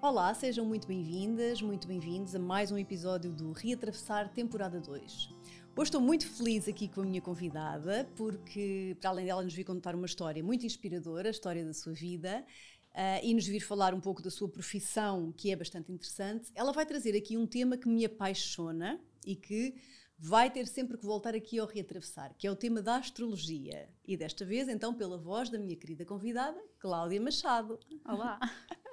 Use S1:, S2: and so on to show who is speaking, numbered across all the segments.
S1: Olá, sejam muito bem-vindas, muito bem-vindos a mais um episódio do Reatravessar Temporada 2. Hoje estou muito feliz aqui com a minha convidada, porque para além dela nos vir contar uma história muito inspiradora, a história da sua vida, uh, e nos vir falar um pouco da sua profissão, que é bastante interessante, ela vai trazer aqui um tema que me apaixona e que vai ter sempre que voltar aqui ao Reatravessar, que é o tema da astrologia. E desta vez, então, pela voz da minha querida convidada, Cláudia Machado. Olá!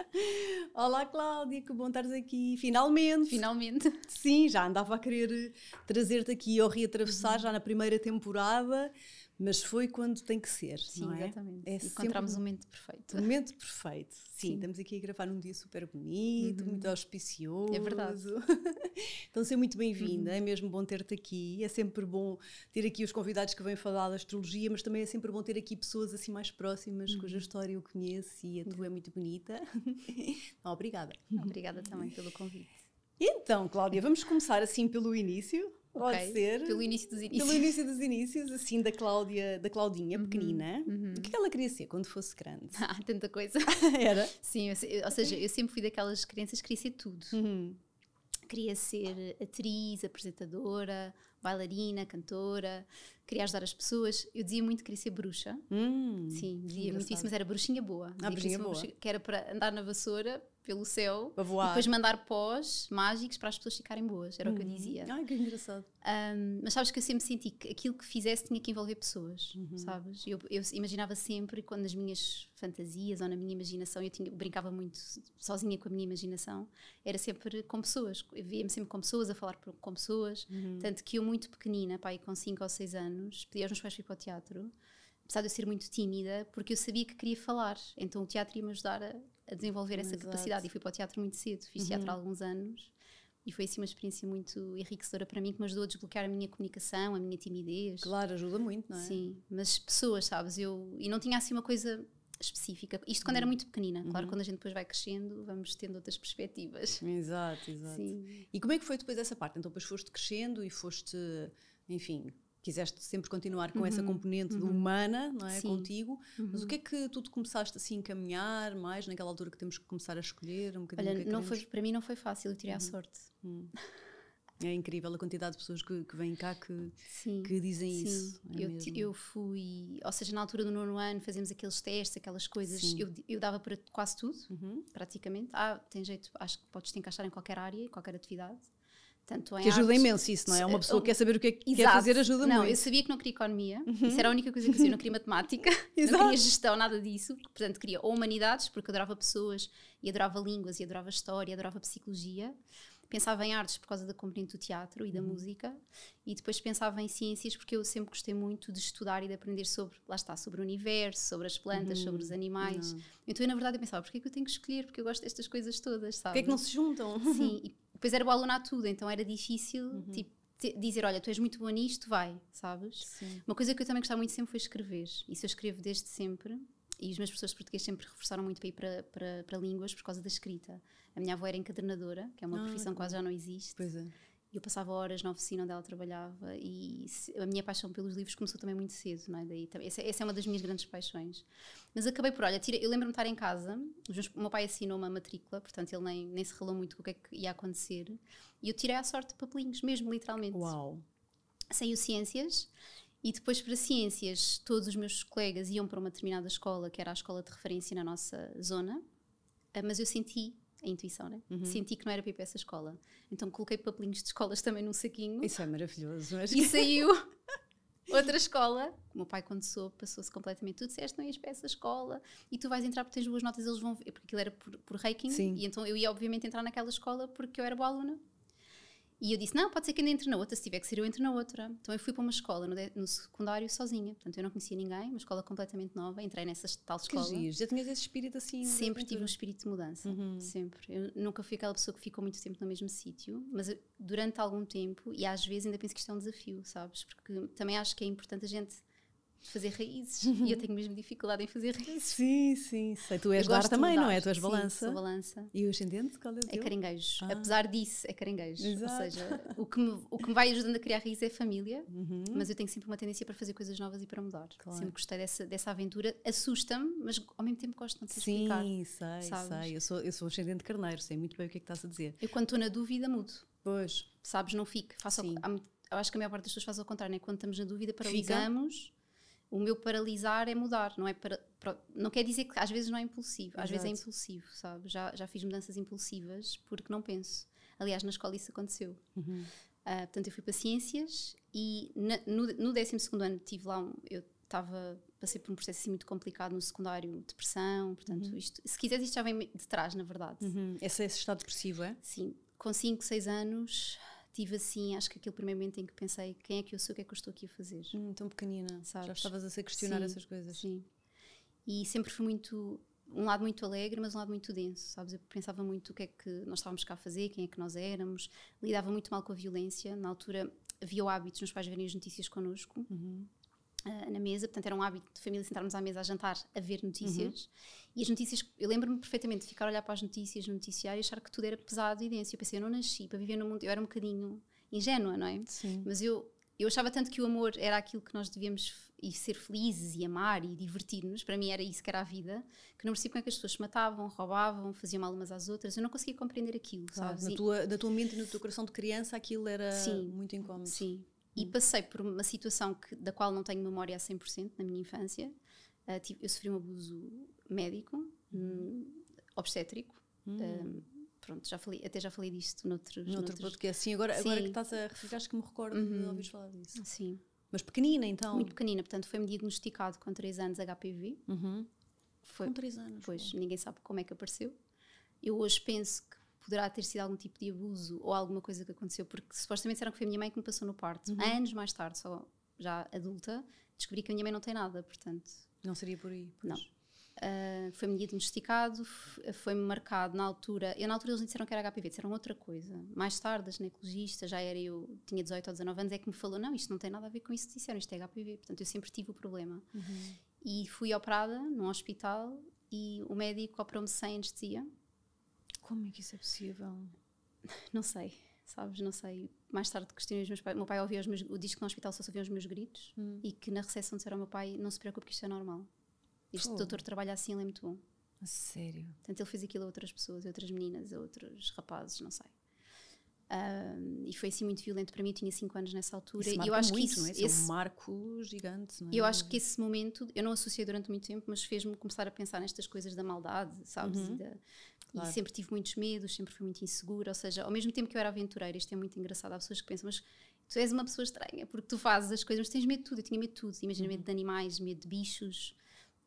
S1: Olá, Cláudia, que bom estares aqui. Finalmente. Finalmente. Sim, já andava a querer trazer-te aqui ao Reatravessar, uhum. já na primeira temporada mas foi quando tem que ser, Sim, é? exatamente. É Encontramos o um momento perfeito. O um momento perfeito, sim, sim, Estamos aqui a gravar num dia super bonito, uhum. muito auspicioso. É verdade. então, seja muito bem-vinda, uhum. é mesmo bom ter-te aqui. É sempre bom ter aqui os convidados que vêm falar da astrologia, mas também é sempre bom ter aqui pessoas assim mais próximas, uhum. cuja história eu conheço e a tua é muito bonita. Não, obrigada. Obrigada também pelo convite. Então, Cláudia, vamos começar assim pelo início? Pode okay. ser. Pelo início dos inícios. Pelo início dos inícios, assim, da Cláudia, da Claudinha, uhum.
S2: pequenina. Uhum. O que é ela queria ser quando fosse grande? Ah, tanta coisa. Era? Sim, eu, ou seja, eu sempre fui daquelas crianças que queria ser tudo. Uhum. Queria ser atriz, apresentadora, bailarina, cantora, queria ajudar as pessoas. Eu dizia muito que queria ser bruxa. Hum, Sim, dizia muito isso, mas era bruxinha boa. Ah, bruxinha boa. que era para andar na vassoura pelo céu voar. e depois mandar pós mágicos para as pessoas ficarem boas, era o que eu uhum. dizia. Ai, que engraçado. Um, mas sabes que eu sempre senti que aquilo que fizesse tinha que envolver pessoas, uhum. sabes? Eu, eu, imaginava sempre, quando nas minhas fantasias ou na minha imaginação, eu tinha, brincava muito sozinha com a minha imaginação, era sempre com pessoas, via-me sempre com pessoas, a falar com pessoas, uhum. tanto que eu muito pequenina, pai, com 5 ou 6 anos, pedi aos meus pais ir para o teatro apesar de eu ser muito tímida, porque eu sabia que queria falar, então o teatro ia me ajudar a a desenvolver essa Exato. capacidade. E fui para o teatro muito cedo, fiz uhum. teatro há uhum. alguns anos e foi assim uma experiência muito enriquecedora para mim que me ajudou a desbloquear a minha comunicação, a minha timidez. Claro, ajuda muito, não é? Sim, mas pessoas, sabes, eu e não tinha assim uma coisa específica. Isto quando uhum. era muito pequenina, claro, uhum. quando a gente depois vai crescendo, vamos tendo outras perspectivas. Exato, exato. Sim. E como é que foi depois essa parte? Então, depois foste crescendo
S1: e foste, enfim, quiseste sempre continuar com uhum, essa componente uhum. humana, não é? Sim. Contigo. Uhum. Mas o uhum. que é que tu começaste assim a caminhar mais naquela altura que temos que começar a escolher um bocadinho? Olha, que é não foi, para
S2: mim não foi fácil, eu tirei a uhum. sorte. Hum.
S1: É incrível a quantidade de pessoas que, que vêm cá que, sim, que dizem sim. isso. É eu, eu,
S2: fui, ou seja, na altura do nono ano fazíamos aqueles testes, aquelas coisas, eu, eu dava para quase tudo, uhum. praticamente. Ah, tem jeito, acho que podes te encaixar em qualquer área, qualquer atividade. Tanto que ajuda artes, imenso isso, não é? Uma pessoa que eh, quer saber o que é que quer fazer ajuda não, muito. Não, eu sabia que não queria economia, uhum. isso era a única coisa que eu não queria matemática, não queria gestão, nada disso. Portanto, queria ou humanidades, porque adorava pessoas, e adorava línguas, e adorava história, e adorava psicologia. Pensava em artes por causa da componente do teatro e da uhum. música, e depois pensava em ciências porque eu sempre gostei muito de estudar e de aprender sobre, lá está, sobre o universo, sobre as plantas, uhum. sobre os hum, animais. Não. Então eu, na verdade, eu pensava, porquê é que eu tenho que escolher? Porque eu gosto destas coisas todas, sabe? Porquê é que não se juntam? Sim, e depois era o aluno a tudo, então era difícil, uhum. tipo, dizer, olha, tu és muito boa nisto, vai, sabes? Sim. Uma coisa que eu também gostava muito sempre foi escrever. Isso eu escrevo desde sempre. E os meus professores de português sempre reforçaram muito para ir para, para, para línguas por causa da escrita. A minha avó era encadernadora, que é uma ah, profissão que quase já não existe. Pois é eu passava horas na oficina onde ela trabalhava e a minha paixão pelos livros começou também muito cedo, não é? Daí, essa, essa é uma das minhas grandes paixões. Mas acabei por, olha, tira, eu lembro-me de estar em casa, o meu pai assinou uma matrícula, portanto ele nem, nem se relou muito com o que é que ia acontecer, e eu tirei à sorte papelinhos, mesmo literalmente. Uau! Saiu Ciências e depois para Ciências todos os meus colegas iam para uma determinada escola, que era a escola de referência na nossa zona, eh, mas eu senti a intuição, né? Uhum. Senti que não era para ir para essa escola. Então coloquei papelinhos de escolas também num saquinho. Isso é
S1: maravilhoso. Acho e saiu
S2: outra escola. O meu pai, quando soube, passou-se completamente. Tu disseste não ias para essa escola e tu vais entrar porque tens boas notas, eles vão ver. Porque aquilo era por, por Sim. E então eu ia, obviamente, entrar naquela escola porque eu era boa aluna. E eu disse: Não, pode ser que ainda entre na outra, se tiver que ser eu entre na outra. Então eu fui para uma escola no, de, no secundário sozinha, portanto eu não conhecia ninguém, uma escola completamente nova, entrei nessa tal escola. Que giro. Já tinhas esse espírito assim? Sempre tive um espírito de mudança, uhum. sempre. Eu nunca fui aquela pessoa que ficou muito tempo no mesmo sítio, mas eh, durante algum tempo, e às vezes ainda penso que isto é um desafio, sabes? Porque também acho que é importante a gente fazer raízes. Uhum. e eu tenho mesmo dificuldade em fazer raízes. Sim, sim, sei. Tu és dar também, dar. não é? Tu és balança. Sim, balança. E o ascendente, qual é o é teu? É caranguejo. Ah. Apesar disso, é caranguejo. Exato. Ou seja, o que, me, o que me vai ajudando a criar raízes é a família, uhum. mas eu tenho sempre uma tendência para fazer coisas novas e para mudar. Claro. Sempre gostei dessa, dessa aventura. Assusta-me, mas ao mesmo tempo gosto de te explicar. Sim,
S1: sei, sabes? sei. Eu sou, eu sou ascendente
S2: carneiro, sei muito bem o que é que estás a dizer. Eu quando estou na dúvida mudo. Pois. Sabes, não fico. Faço eu acho que a maior parte das pessoas faz ao contrário, né? quando estamos na dúvida, paralisamos o meu paralisar é mudar, não é para, para, não quer dizer que às vezes não é impulsivo, às Exato. vezes é impulsivo, sabe? Já, já fiz mudanças impulsivas porque não penso. Aliás, na escola isso aconteceu. Uhum. Uh, portanto, eu fui para ciências e na, no, no 12 ano tive lá, um, eu estava, passei por um processo assim muito complicado no secundário, depressão, portanto, uhum. isto, se quiseres isto já vem de trás, na verdade. Uhum. Esse, esse estado depressivo, é? Sim, com 5, 6 anos tive assim, acho que aquele primeiro momento em que pensei quem é que eu sou, o que é que eu estou aqui a fazer. Hum, tão pequenina, sabes? Já estavas a se questionar sim, essas coisas. Sim. E sempre fui muito, um lado muito alegre, mas um lado muito denso, sabes? Eu pensava muito o que é que nós estávamos cá a fazer, quem é que nós éramos, lidava muito mal com a violência. Na altura havia o hábito nos pais verem as notícias connosco. Uhum. Eh, na mesa, portanto era um hábito de família sentarmos à mesa a jantar a ver uhum. notícias uhum. e as notícias, eu lembro-me perfeitamente de ficar a olhar para as notícias, noticiário e achar que tudo era pesado e denso, eu pensei, eu não nasci para viver no mundo, eu era um bocadinho ingênua, não é? Sim. Mas eu, eu achava tanto que o amor era aquilo que nós devíamos e ser felizes e amar e divertir-nos, para mim era isso que era a vida, que não percebo como é que as pessoas se matavam, roubavam, faziam mal umas às outras, eu não conseguia compreender aquilo, claro, sabes? Na, tua, na tua mente e no teu coração de criança aquilo era sim, muito incómodo. Sim, e passei por uma situação que, da qual não tenho memória a 100% na minha infância. Uh, tive, eu sofri um abuso médico, um, uhum. obstétrico. Um, uhum. ah, pronto, já falei, até já falei disto noutros, noutro noutros... podcast. Sim, agora, Sim. agora que estás a referir, acho que me recordo uhum. de ouvir falar disso. Sim. Mas pequenina então? Muito pequenina, portanto foi-me diagnosticado com 3 anos HPV. Uhum. Foi, com 3 anos. Pois, ninguém sabe como é que apareceu. Eu hoje penso que poderá ter sido algum tipo de abuso ou alguma coisa que aconteceu, porque supostamente disseram que foi a minha mãe que me passou no parto. Uhum. Anos mais tarde, só já adulta, descobri que a minha mãe não tem nada, portanto. Não seria por aí? Pois. Não. Uh, foi-me diagnosticado, foi-me marcado na altura. Eu, na altura, eles me disseram que era HPV, disseram outra coisa. Mais tarde, a ginecologista, já era eu, tinha 18 ou 19 anos, é que me falou: não, isto não tem nada a ver com isso, disseram isto é HPV. Portanto, eu sempre tive o problema. Uhum. E fui operada num hospital e o médico operou-me sem anestesia como é que isso é possível? Não sei, sabes? Não sei. Mais tarde questionei os meus pais. O meu pai ouvia os meus, diz que no hospital só se ouvia os meus gritos hum. e que na recepção disseram ao meu pai: não se preocupe, que isto é normal. Este doutor trabalha assim, ele é muito bom.
S1: A sério?
S2: Portanto, ele fez aquilo a outras pessoas, a outras meninas, a outros rapazes, não sei. e foi assim muito violento para mim, eu tinha 5 anos nessa altura. Isso e eu acho muito, que isso, não é? é esse, é um marco gigante, não é? Eu acho que esse momento, eu não associei durante muito tempo, mas fez-me começar a pensar nestas coisas da maldade, sabes? Uhum. Da, Claro. E sempre tive muitos medos, sempre fui muito insegura, ou seja, ao mesmo tempo que eu era aventureira, isto é muito engraçado, há pessoas que pensam, mas tu és uma pessoa estranha, porque tu fazes as coisas, mas tens medo de tudo, eu tinha medo de tudo, imagina medo de uhum. animais, medo de bichos,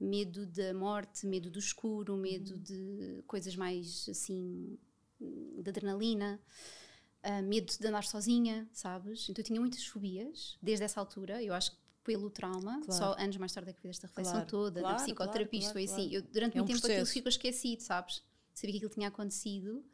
S2: medo da morte, medo do escuro, medo uhum. de coisas mais assim, de adrenalina, uh, medo de andar sozinha, sabes? Então eu tinha muitas fobias desde essa altura, eu acho que pelo trauma, claro. só anos mais tarde é que fiz esta reflexão claro, toda, claro, da psicoterapia, claro, foi assim. Eu, durante é muito um tempo processo. aquilo ficou esquecido, sabes? sabia que aquilo tinha acontecido,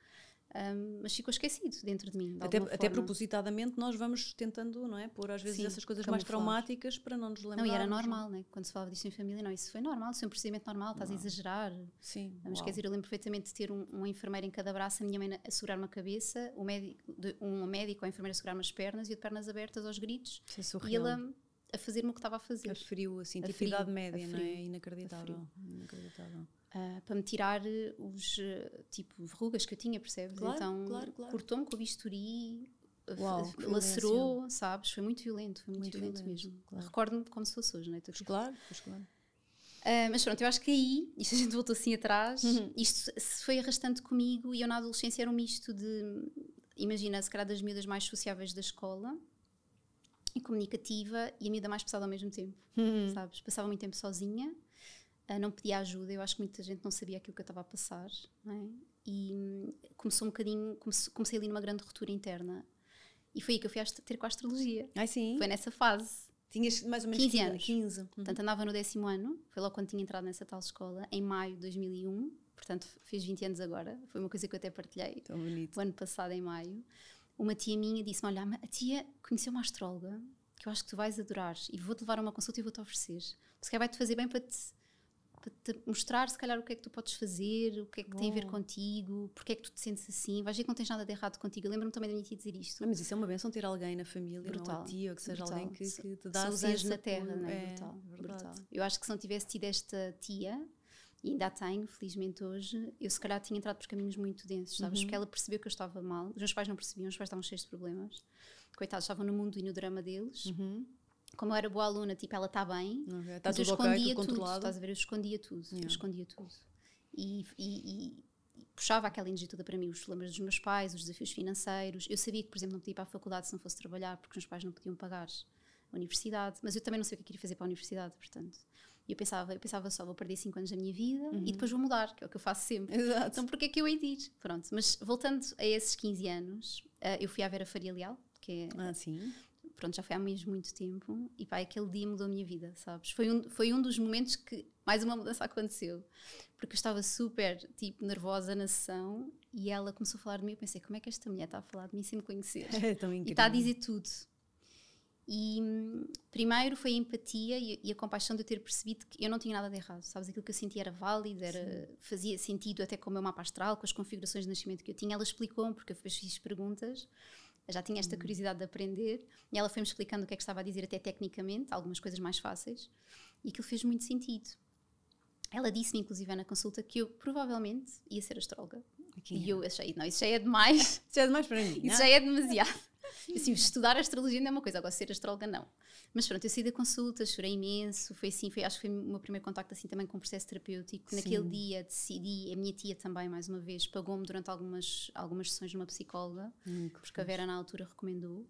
S2: um, mas ficou esquecido dentro de mim. De até, até, propositadamente nós vamos tentando, não é? Pôr às vezes Sim, essas coisas mais traumáticas para não nos lembrar. Não, e era normal, né? Quando se falava disto em família, não, isso foi normal, isso é um procedimento normal, estás a exagerar. Sim. Mas uau. quer dizer, eu lembro perfeitamente de ter um, um enfermeiro em cada braço, a minha mãe a segurar uma cabeça, um médico, de, um médico ou a segurar umas pernas e eu de pernas abertas aos gritos. Isso é E ela a fazer-me o que estava a fazer. A frio, assim, a tipo frio, idade média, não é? Inacreditável. Inacreditável. Uh, para me tirar eh, os eh, tipo verrugas que eu tinha, percebes? Claro, então claro, claro. cortou-me com o bisturi, eh, Uau, lacerou, sabes? Foi muito violento, foi muito, muito violento, violento, mesmo. Claro. Recordo-me como se fosse hoje, não é? Pois claro, pois claro. Uh, mas pronto, eu acho que aí, isto a gente voltou assim atrás, uhum. isto se foi arrastando comigo e eu na adolescência era um misto de, imagina, se calhar das miúdas mais sociáveis da escola e comunicativa e a miúda mais pesada ao mesmo tempo, uhum. sabes? Passava muito tempo sozinha, não pedia ajuda, eu acho que muita gente não sabia aquilo que eu estava a passar, é? e hum, começou um bocadinho, comecei, comecei ali numa grande ruptura interna, e foi aí que eu fui ter com a astrologia. Ah, sim? Foi nessa fase. Tinhas mais ou menos 15 anos. 15. Uhum. Portanto, andava no décimo ano, foi logo quando tinha entrado nessa tal escola, em maio de 2001, portanto, fiz 20 anos agora, foi uma coisa que eu até partilhei. Tão bonito. O ano passado, em maio, uma tia minha disse-me, olha, a tia conheceu uma astróloga, que eu acho que tu vais adorar, e vou-te levar a uma consulta e vou-te oferecer. Se calhar vai-te fazer bem para te para te mostrar se calhar o que é que tu podes fazer, o que é que Bom. tem a ver contigo, porque é que tu te sentes assim, vais ver que não tens nada de errado contigo. Lembro-me também da minha tia dizer isto. Não, ah, mas isso é uma benção ter alguém na família, é? brutal, não tia, ou que seja brutal. alguém que, que, te dá São os assim na terra, não é? é brutal, brutal. Eu acho que se não tivesse tido esta tia, e ainda a tenho, felizmente hoje, eu se calhar tinha entrado por caminhos muito densos, sabes? Uhum. Porque ela percebeu que eu estava mal, os meus pais não percebiam, os meus pais estavam cheios de problemas, coitados, estavam no mundo e no drama deles. Uhum como eu era boa aluna, tipo, ela está bem, então tá mas eu escondia okay, tudo, estás a ver? Eu escondia tudo, yeah. eu escondia tudo. E, e, e, puxava aquela energia toda para mim, os problemas dos meus pais, os desafios financeiros. Eu sabia que, por exemplo, não podia ir para a faculdade se não fosse trabalhar, porque os meus pais não podiam pagar a universidade, mas eu também não sei o que é eu queria fazer para a universidade, portanto. E eu pensava, eu pensava só, vou perder 5 anos da minha vida uhum. e depois vou mudar, que é o que eu faço sempre. Exato. Então, porquê é que eu hei de ir? Pronto, mas voltando a esses 15 anos, eh, eu fui à Vera Faria Leal, que é. Ah, sim pronto, já foi há mesmo muito tempo e pá, aquele dia mudou a minha vida, sabes? Foi um, foi um dos momentos que mais uma mudança aconteceu, porque eu estava super, tipo, nervosa na sessão e ela começou a falar de mim, eu pensei, como é que esta mulher está a falar de mim sem me conhecer? É tão incrível. E está a é? dizer tudo. E hum, primeiro foi a empatia e, e, a compaixão de eu ter percebido que eu não tinha nada de errado, sabes? Aquilo que eu sentia era válido, era, fazia sentido até com o meu mapa astral, com as configurações de nascimento que eu tinha. Ela explicou-me, porque eu fiz perguntas já tinha esta uhum. curiosidade de aprender e ela foi-me explicando o que é que estava a dizer, até tecnicamente, algumas coisas mais fáceis, e aquilo fez muito sentido. Ela disse-me, inclusive, na consulta, que eu provavelmente ia ser astróloga. Okay. E eu achei, não, isso já é demais. isso já é demais para mim. Isso não? É? já é demasiado. Assim, estudar astrologia não é uma coisa, agora ser astróloga não. Mas pronto, eu saí da consulta, chorei imenso, foi assim, foi, acho que foi o meu primeiro contacto assim também com o processo terapêutico. Sim. Naquele dia decidi, a minha tia também, mais uma vez, pagou-me durante algumas, algumas sessões de uma psicóloga, hum, porque a Vera na altura recomendou.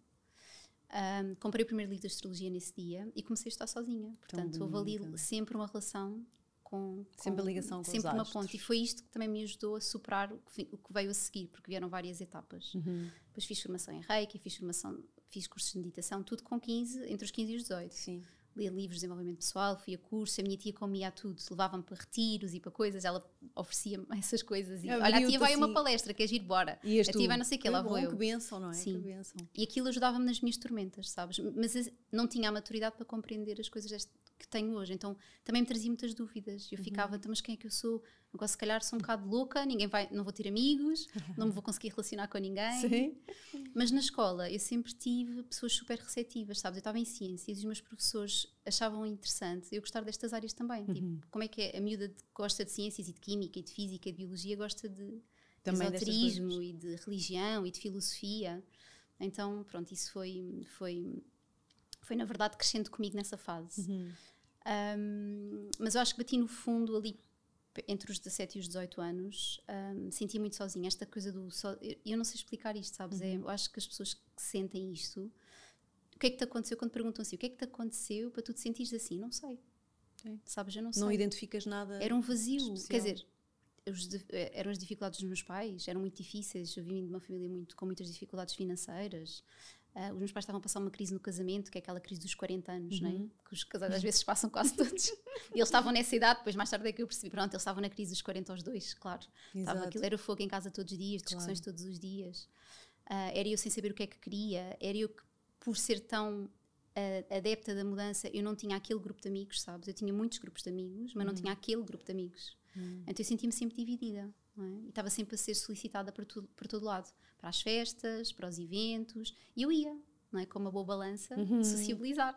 S2: Um, comprei o primeiro livro de astrologia nesse dia e comecei a estar sozinha. Portanto, houve ali sempre uma relação com. Sempre com, ligação com Sempre uma ponte. E foi isto que também me ajudou a superar o que, o que veio a seguir, porque vieram várias etapas. Uhum. Depois fiz formação em reiki, fiz formação, fiz cursos de meditação, tudo com 15, entre os 15 e os 18. Sim. Lia livros de desenvolvimento pessoal, fui a curso, a minha tia comia tudo, levava-me para retiros e para coisas, ela oferecia-me essas coisas. E, é, olha, a tia vai a uma palestra, queres é ir embora? E a tia vai não sei o que, é lá vou eu. Que benção, não é? Sim. E aquilo ajudava-me nas minhas tormentas, sabes? Mas eh, não tinha a maturidade para compreender as coisas deste, que tenho hoje. Então também me trazia muitas dúvidas. Eu uhum. ficava, então, mas quem é que eu sou? Agora se calhar sou um bocado louca, ninguém vai, não vou ter amigos, não me vou conseguir relacionar com ninguém. Sim. Mas na escola eu sempre tive pessoas super receptivas, sabes? Eu estava em ciências e os meus professores achavam interessante eu gostar destas áreas também. Uhum. Tipo, como é que é? a miúda de, gosta de ciências e de química e de física e de biologia, gosta de
S1: também esoterismo
S2: e de religião e de filosofia. Então, pronto, isso foi foi foi na verdade crescendo comigo nessa fase. Uhum. Um, mas eu acho que bati no fundo ali entre os 17 e os 18 anos, um, senti muito sozinha. Esta coisa do. So, eu não sei explicar isto, sabes? É, uhum. É, eu acho que as pessoas que sentem isto. O que é que te aconteceu quando perguntam assim? O que é que te aconteceu para tu te sentires assim? Não sei. É. Sabes? Eu não sei. Não identificas nada. Era um vazio. Especial. Quer dizer, os, eh, eram as dificuldades dos meus pais, eram muito difíceis. Eu vim de uma família muito, com muitas dificuldades financeiras. Uh, os meus pais estavam a passar uma crise no casamento, que é aquela crise dos 40 anos, é? uhum. né? que os casados às vezes passam quase todos. e eles estavam nessa idade, depois mais tarde é que eu percebi, pronto, eles estavam na crise dos 40 aos dois, claro. Estava, aquilo era fogo em casa todos os dias, discussões claro. todos os dias. Uh, era eu sem saber o que é que queria, era eu que, por ser tão uh, adepta da mudança, eu não tinha aquele grupo de amigos, sabes? Eu tinha muitos grupos de amigos, mas não uhum. tinha aquele grupo de amigos. Uhum. Então eu sentia-me sempre dividida. É? E estava sempre a ser solicitada por, por todo lado, para as festas, para os eventos, e eu ia, não é? Com uma boa balança, uhum. sociabilizar.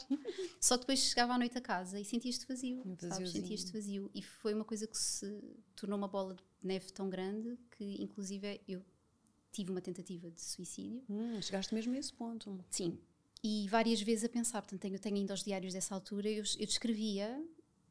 S2: Só depois chegava à noite a casa e sentias-te vazio, sentia Sentias-te vazio. E foi uma coisa que se tornou uma bola de neve tão grande que, inclusive, eu tive uma tentativa de suicídio. Hum, chegaste mesmo a esse ponto. Sim. E várias vezes a pensar, portanto, tenho, tenho ainda os diários dessa altura, eu, eu descrevia,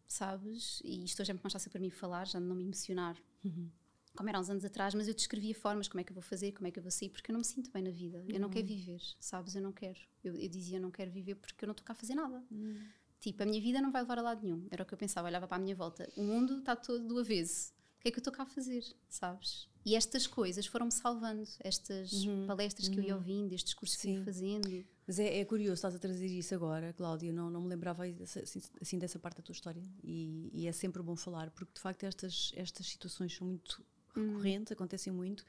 S2: sabes? E isto hoje é muito mais fácil para mim falar, já não me emocionar. Uhum como era uns anos atrás, mas eu descrevia formas, como é que eu vou fazer, como é que eu vou sair, porque eu não me sinto bem na vida. Eu uhum. não quero viver, sabes? Eu não quero. Eu, eu dizia, não quero viver porque eu não estou cá a fazer nada. Uhum. Tipo, a minha vida não vai levar a lado nenhum. Era o que eu pensava, olhava para a minha volta. O mundo está todo do avesso. O que é que eu estou cá a fazer, sabes? E estas coisas foram-me salvando, estas uhum. palestras que eu ia uhum. ouvindo, estes cursos Sim. que eu ia fazendo. Mas é, é, curioso,
S1: estás a trazer isso agora, Cláudia. Não, não me lembrava assim, assim dessa parte da tua história. E, e, é sempre bom falar, porque de facto estas, estas situações são muito Uhum. recorrente, uhum. acontecem muito,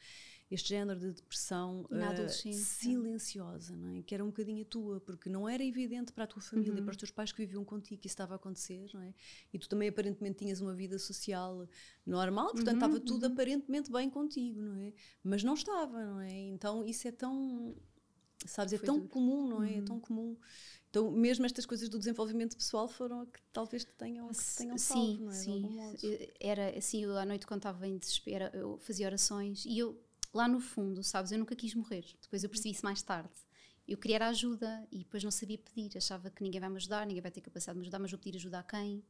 S1: este género de depressão uh, silenciosa, não é? que era um bocadinho a tua, porque não era evidente para a tua família, uhum. para os teus pais que viviam contigo que isso estava a acontecer, não é? e tu também aparentemente tinhas uma vida social normal, portanto uhum. estava tudo uhum. aparentemente bem contigo, não é? mas não estava, não é? então isso é tão sabes, é Foi é tão duro. comum, não é? é uhum. É tão comum.
S2: Então, mesmo estas coisas do desenvolvimento pessoal foram a que talvez te tenham, que te tenham salvo, sim, não é? Sim, eh, era assim, eu à noite quando estava em desespero, eu fazia orações e eu, lá no fundo, sabes, eu nunca quis morrer. Depois eu percebi isso mais tarde. Eu queria ajuda e depois não sabia pedir, achava que ninguém vai me ajudar, ninguém vai ter capacidade de me ajudar, mas vou pedir ajuda a quem?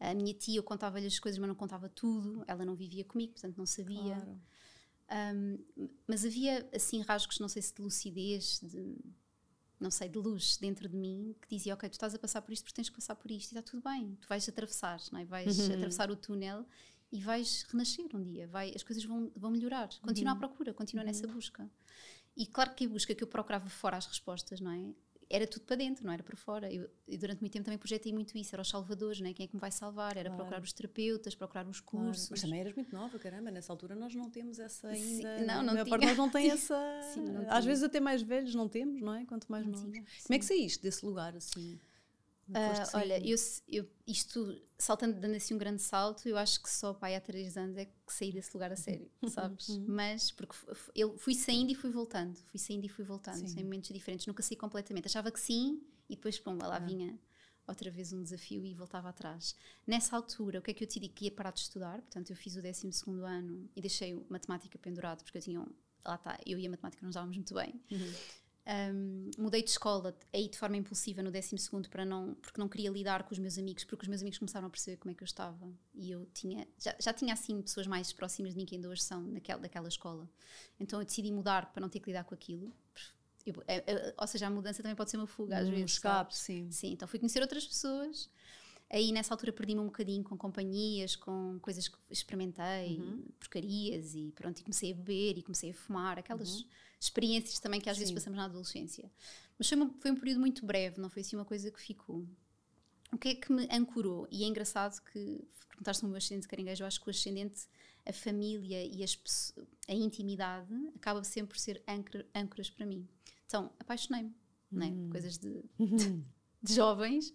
S2: A minha tia, eu contava-lhe as coisas, mas não contava tudo, ela não vivia comigo, portanto não sabia. Claro. Um, mas havia assim rasgos, não sei se de lucidez, de não sei, de luz dentro de mim que dizia, ok, tu estás a passar por isto porque tens que passar por isto e está tudo bem, tu vais atravessar, não é? vais uhum. atravessar o túnel e vais renascer um dia, vai, as coisas vão, vão melhorar, continua uhum. à procura, continua uhum. nessa busca. E claro que a busca que eu procurava fora as respostas, não é? era tudo para dentro, não era para fora. Eu, eu durante muito tempo também projetei muito isso, era os salvadores, né? quem é que me vai salvar? Era claro. procurar os terapeutas, procurar os cursos. Claro. Mas também eras muito nova, caramba, nessa altura nós não temos essa ainda. Sim, não, não, temos Parte, nós não temos essa. Sim, não às vezes até
S1: mais velhos não temos, não é? Quanto mais não novos. Tinha, Como é que saíste desse lugar assim? Uh, olha, eu,
S2: eu, isto, saltando, dando assim um grande salto, eu acho que só pai há três anos é que saí desse lugar a sério, uhum. sabes? Uhum. Mas, porque eu fui saindo e fui voltando, fui saindo e fui voltando, sim. em momentos diferentes, nunca saí completamente. Achava que sim e depois, pum, lá, ah. vinha outra vez um desafio e voltava atrás. Nessa altura, o que é que eu digo que ia parar de estudar? Portanto, eu fiz o 12 ano e deixei matemática pendurado, porque eu tinha um, lá está, eu e a matemática não estávamos muito bem. Uhum. Um, mudei de escola aí de forma impulsiva no 12 para não porque não queria lidar com os meus amigos porque os meus amigos começaram a perceber como é que eu estava e eu tinha já, já tinha assim pessoas mais próximas de mim que ainda hoje são naquela, daquela escola então eu decidi mudar para não ter que lidar com aquilo eu, eu, eu, ou seja a mudança também pode ser uma fuga às um vezes escape, sim. sim então fui conhecer outras pessoas aí nessa altura perdi-me um bocadinho com companhias, com coisas que experimentei, uhum. porcarias e pronto, e comecei a beber e comecei a fumar, aquelas uhum experiências também que às Sim. vezes passamos na adolescência. Mas foi, uma, foi um período muito breve, não foi assim uma coisa que ficou. O que é que me ancorou? E é engraçado que perguntaste-me o meu ascendente caranguejo, eu acho que o ascendente, a família e as, a intimidade acaba sempre por ser âncoras para mim. Então, apaixonei-me, é? hum. coisas de, de, de jovens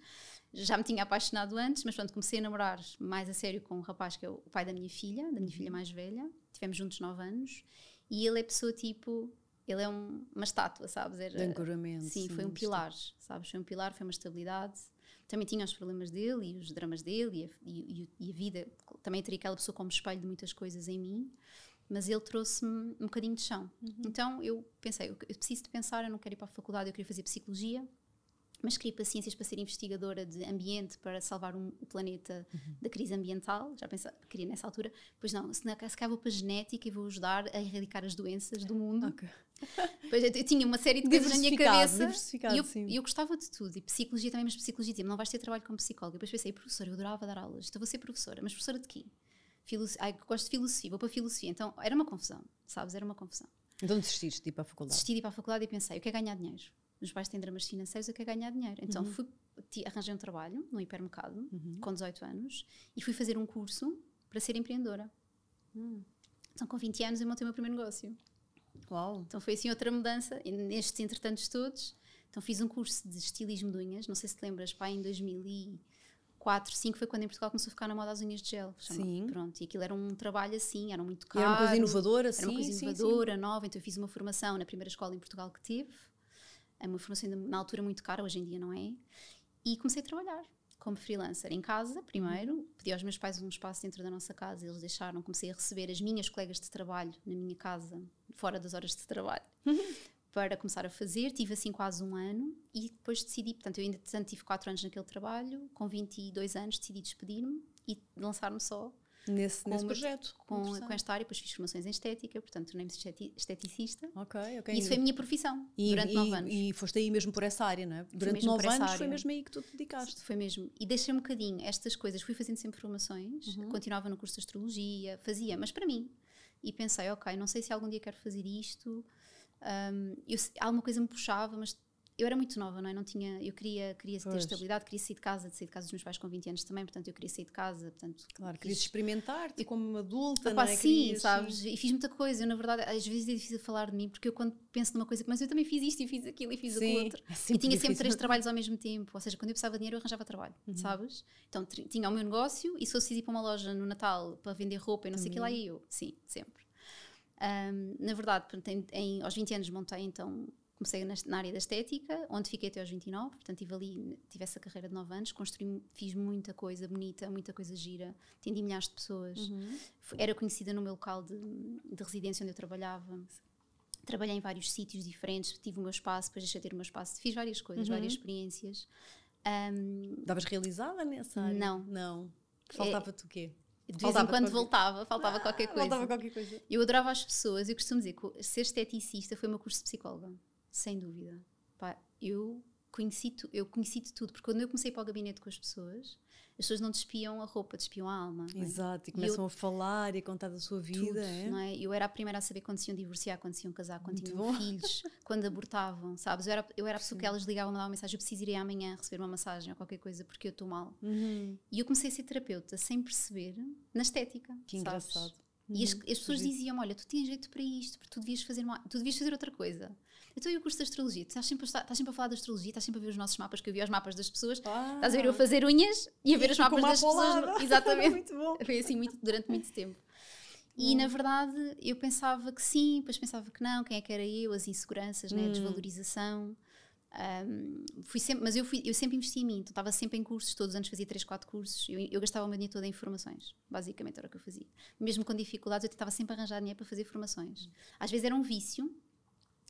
S2: já me tinha apaixonado antes, mas pronto, comecei a namorar mais a sério com um rapaz que é o pai da minha filha, da minha uhum. filha mais velha. Tivemos juntos 9 anos e ele é pessoa tipo ele é um, uma estátua, sabes? Era, de ancoramento. Sim, foi um pilar, está. sabes? Foi um pilar, foi uma estabilidade. Também tinha os problemas dele e os dramas dele e a, e, e a vida. Também teria aquela pessoa como espelho de muitas coisas em mim, mas ele trouxe-me um bocadinho de chão. Uhum. Então eu pensei, eu, eu preciso de pensar, eu não quero ir para a faculdade, eu queria fazer psicologia mas queria para ciências para ser investigadora de ambiente, para salvar um, o planeta uhum. da crise ambiental, já pensava, queria nessa altura, pois não, se, na, se vou para genética e vou ajudar a erradicar as doenças do mundo. Okay. Pois eu, eu, tinha uma série de coisas na minha cabeça e eu, sim. eu gostava de tudo, e psicologia também, mas psicologia dizia tipo, não vais ter trabalho como psicóloga. E depois pensei, professora, eu adorava dar aulas, então vou ser professora, mas professora de quê? Filoso... Ai, gosto de filosofia, vou para filosofia. Então era uma confusão, sabes? Era uma confusão.
S1: Então desististe de ir para a faculdade? Desisti
S2: de ir para a faculdade e pensei, eu quero ganhar dinheiro meus pais têm dramas financeiros, eu quero ganhar dinheiro. Então uhum. fui, arranjei um trabalho no hipermercado, uhum. com 18 anos, e fui fazer um curso para ser empreendedora. Uhum. Então, com 20 anos, eu montei o meu primeiro negócio. Uau! Então foi assim outra mudança, nestes entretanto estudos. Então fiz um curso de estilismo de unhas, não sei se te lembras, pá, em 2004, 5 foi quando em Portugal começou a ficar na moda as unhas de gel. Sim. Pronto, e aquilo era um trabalho assim, era muito caro. E era uma coisa inovadora, sim. Era uma coisa inovadora, sim. nova, então eu fiz uma formação na primeira escola em Portugal que tive. É uma formação na altura muito cara, hoje em dia não é. E comecei a trabalhar como freelancer em casa, primeiro. Uhum. Pedi aos meus pais um espaço dentro da nossa casa, eles deixaram. Comecei a receber as minhas colegas de trabalho na minha casa, fora das horas de trabalho. para começar a fazer, tive assim quase um ano e depois decidi, portanto eu ainda tive 4 anos naquele trabalho, com 22 anos decidi despedir-me e lançar-me só nesse, nesse projeto. Com, com, esta área, depois fiz formações em estética, portanto tornei-me esteticista. Ok, ok. E isso foi a minha profissão e, durante e, nove anos. E foste aí mesmo por essa área, não é?
S1: Durante nove anos área. foi mesmo
S2: aí que tu te dedicaste. Foi mesmo. E deixei um bocadinho estas coisas, fui fazendo sempre formações, uhum. continuava no curso de astrologia, fazia, mas para mim. E pensei, ok, não sei se algum dia quero fazer isto. Um, eu, alguma coisa me puxava, mas eu era muito nova, não é? Não tinha, eu queria, queria ter estabilidade, queria sair de casa, de sair de casa dos meus pais com 20 anos também, portanto eu queria sair de casa, portanto... Claro, quis... querias experimentar-te como uma adulta, Opa, não é? Sim, querias, sabes? Sim. E fiz muita coisa, eu na verdade, às vezes é difícil falar de mim, porque eu quando penso numa coisa, mas eu também fiz isto e fiz aquilo e fiz sim, aquilo outro. É e tinha sempre três trabalhos ao mesmo tempo, ou seja, quando eu precisava de dinheiro eu arranjava trabalho, uhum. sabes? Então tinha o meu negócio e se fosse ir para uma loja no Natal para vender roupa e não sei o que lá ia eu, sim, sempre. Um, na verdade, em, em, aos 20 anos montei então Comecei na, na, área da estética, onde fiquei até aos 29, portanto tive ali, tive essa carreira de 9 anos, construí, fiz muita coisa bonita, muita coisa gira, atendi milhares de pessoas, uhum. era conhecida no meu local de, de residência onde eu trabalhava trabalhei em vários sítios diferentes, tive o meu espaço, depois deixei de ter o meu espaço, fiz várias coisas, uhum. várias experiências. Um, realizada nessa área? Não. Não. É, Faltava-te o quê? De vez em quando voltava, faltava qualquer ah, coisa. Faltava qualquer coisa. Eu adorava as pessoas, eu costumo dizer que ser esteticista foi o meu curso de psicóloga sem dúvida. Pá, eu conheci eu conheci tudo, porque quando eu comecei para o gabinete com as pessoas, as pessoas não despiam a roupa, despiam a alma. É? Exato, é? e começam eu, a falar e a contar da sua vida. Tudo, é? Não é? Eu era a primeira a saber quando se iam divorciar, quando se iam casar, quando Muito tinham bom. filhos, quando abortavam, sabes? Eu era, eu era a pessoa Sim. que elas ligavam, dar uma mensagem, eu preciso ir amanhã receber uma massagem ou qualquer coisa porque eu estou mal. Uhum. E eu comecei a ser terapeuta sem perceber, na estética. Que sabes? engraçado. E as, uhum. as pessoas diziam-me, olha, tu tens jeito para isto, porque tu devias fazer, uma, tu devias fazer outra coisa. Então, eu curso de astrologia. estás sempre, a, estás sempre a falar de astrologia, estás sempre a ver os nossos mapas, que eu vi os mapas das pessoas. Ah, estás a ver eu fazer unhas e a ver os mapas das pessoas. No, exatamente. muito bom. Foi assim muito, durante muito tempo. E hum. na verdade eu pensava que sim, depois pensava que não, quem é que era eu, as inseguranças, hum. né, a hum. desvalorização. Um, fui sempre, mas eu, fui, eu sempre investi em mim, então, estava sempre em cursos, todos os anos fazia 3, 4 cursos. Eu, eu gastava o meu dinheiro todo em formações, basicamente era o que eu fazia. Mesmo com dificuldades, eu tentava sempre arranjar dinheiro para fazer formações. Às vezes era um vício,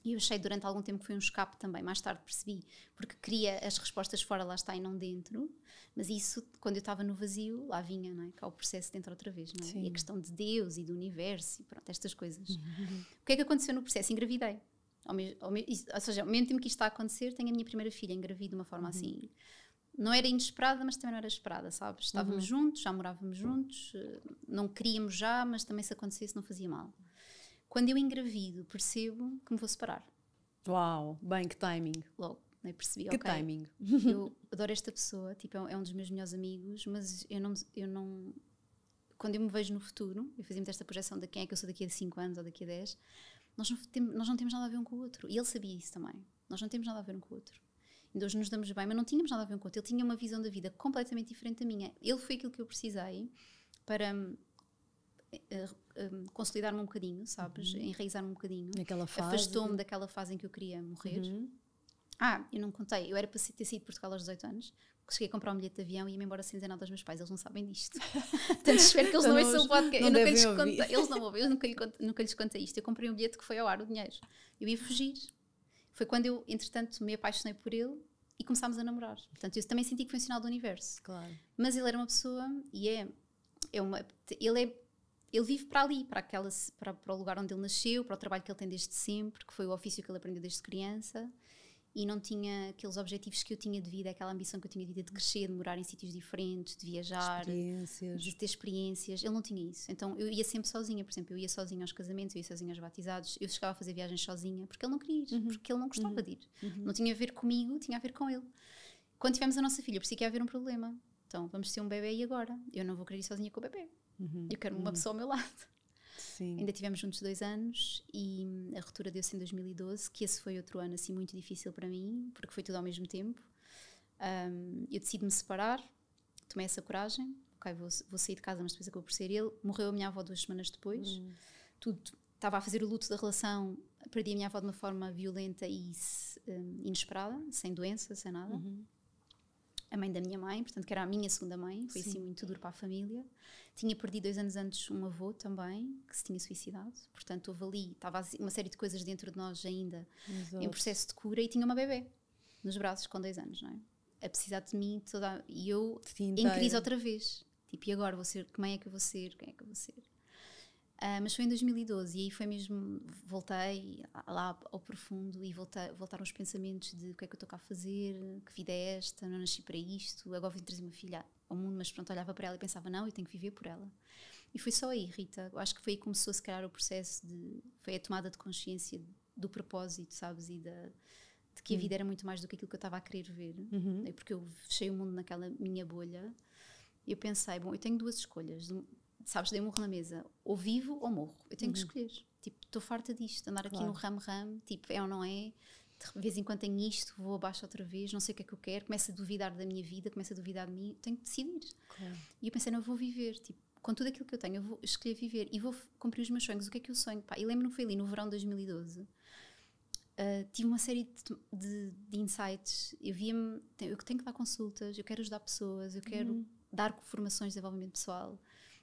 S2: e eu achei durante algum tempo que foi um escape também, mais tarde percebi, porque queria as respostas fora, lá está e não dentro, mas isso, quando eu estava no vazio, lá vinha, não é? Cá o processo dentro outra vez, não é? Sim. E a questão de Deus e do universo e pronto, estas coisas. Uhum. O que é que aconteceu no processo? Engravidei. Ao mesmo, ao mesmo, ou seja, ao mesmo tempo que isto está a acontecer, tenho a minha primeira filha, engravido de uma forma uhum. assim. Não era inesperada, mas também não era esperada, sabes? Estávamos uhum. juntos, já morávamos juntos, não queríamos já, mas também se acontecesse não fazia mal. Quando eu engravido, percebo que me vou separar. Uau, bem, que timing. Logo, nem percebi. Que okay. timing. Eu adoro esta pessoa, tipo, é, é um dos meus melhores amigos, mas eu não, eu não. Quando eu me vejo no futuro, eu fazia-me esta projeção de quem é que eu sou daqui a 5 anos ou daqui a 10, nós não, temos, nós não temos nada a ver um com o outro. E ele sabia isso também. Nós não temos nada a ver um com o outro. Então, hoje nos damos bem, mas não tínhamos nada a ver um com o outro. Ele tinha uma visão da vida completamente diferente da minha. Ele foi aquilo que eu precisei para eh, eh, consolidar-me um bocadinho, sabes? Uhum. Enraizar-me um bocadinho. Naquela fase. Afastou-me daquela fase em que eu queria morrer. Uhum. Ah, eu não contei. Eu era para ter saído de Portugal aos 18 anos. Cheguei a comprar um bilhete de avião e ia-me embora sem dizer nada aos meus pais. Eles não sabem disto. Portanto, espero que eles não ouçam o podcast. Não eu nunca lhes contei. Eles não ouvem. Eu nunca, nunca lhes contei isto. Eu comprei um bilhete que foi ao ar, o dinheiro. Eu ia fugir. Foi quando eu, entretanto, me apaixonei por ele e começámos a namorar. Portanto, eu também senti que foi um sinal do universo. Claro. Mas ele era uma pessoa e é... é uma, ele é ele vive para ali, para, aquela, para, para, o lugar onde ele nasceu, para o trabalho que ele tem desde sempre, que foi o ofício que ele aprendeu desde criança, e não tinha aqueles objetivos que eu tinha de vida, aquela ambição que eu tinha de vida de crescer, de morar em sítios diferentes, de viajar, de ter experiências. Ele não tinha isso. Então eu ia sempre sozinha, por exemplo, eu ia sozinha aos casamentos, eu ia sozinha aos batizados, eu chegava a fazer viagens sozinha, porque ele não queria ir, uhum. porque ele não gostava uhum. de ir. Uhum. Não tinha a ver comigo, tinha a ver com ele. Quando tivemos a nossa filha, eu percebi que ia haver um problema. Então, vamos ter um bebê e agora? Eu não vou querer ir sozinha com o bebê. Uhum. Eu quero uma uhum. pessoa ao meu lado. Sim. Ainda tivemos juntos dois anos e hum, a ruptura deu-se em 2012, que esse foi outro ano assim muito difícil para mim, porque foi tudo ao mesmo tempo. Um, eu decido-me separar, tomei essa coragem, ok, vou, vou, sair de casa, mas depois acabou por ser ele. Morreu a minha avó duas semanas depois. Uhum. Tudo, estava a fazer o luto da relação, perdi a minha avó de uma forma violenta e um, inesperada, sem doença, sem nada. Uhum a mãe da minha mãe, portanto, que era a minha segunda mãe, foi Sim. assim muito duro para a família. Tinha perdido dois anos antes um avô também, que se tinha suicidado, portanto, houve ali, estava assim, uma série de coisas dentro de nós ainda, Exato. em processo de cura, e tinha uma bebê nos braços com dois anos, não é? A precisar de mim toda. E eu em crise outra vez. Tipo, e agora vou ser? Que é que eu vou ser? Quem é que eu vou ser? Ah, mas foi em 2012 e aí foi mesmo, voltei lá ao profundo e voltei, voltaram os pensamentos de o que é que eu estou cá a fazer, que vida é esta, não nasci para isto, agora vim trazer uma filha ao mundo, mas pronto, olhava para ela e pensava, não, eu tenho que viver por ela. E foi só aí, Rita, eu acho que foi aí que começou a se criar o processo de, foi a tomada de consciência do propósito, sabes, e da de que a vida era muito mais do que aquilo que eu estava a querer ver, uhum. É porque eu fechei o mundo naquela minha bolha. Eu pensei, bom, eu tenho duas escolhas sabes, dei morro na mesa. Ou vivo ou morro. Eu tenho uhum. que escolher. Tipo, estou farta disto, andar claro. aqui no ram-ram, tipo, é ou não é? De vez em quando tenho isto, vou abaixo outra vez, não sei o que é que eu quero, começo a duvidar da minha vida, começo a duvidar de mim, tenho que decidir. Claro. E eu pensei, não, eu vou viver, tipo, com tudo aquilo que eu tenho, eu vou escolher viver e vou cumprir os meus sonhos. O que é que eu sonho? Pá, e lembro-me foi ali no verão de 2012. Uh, ah, tive uma série de, de, de insights. Eu via-me, eu tenho que dar consultas, eu quero ajudar pessoas, eu quero uhum. dar formações de desenvolvimento pessoal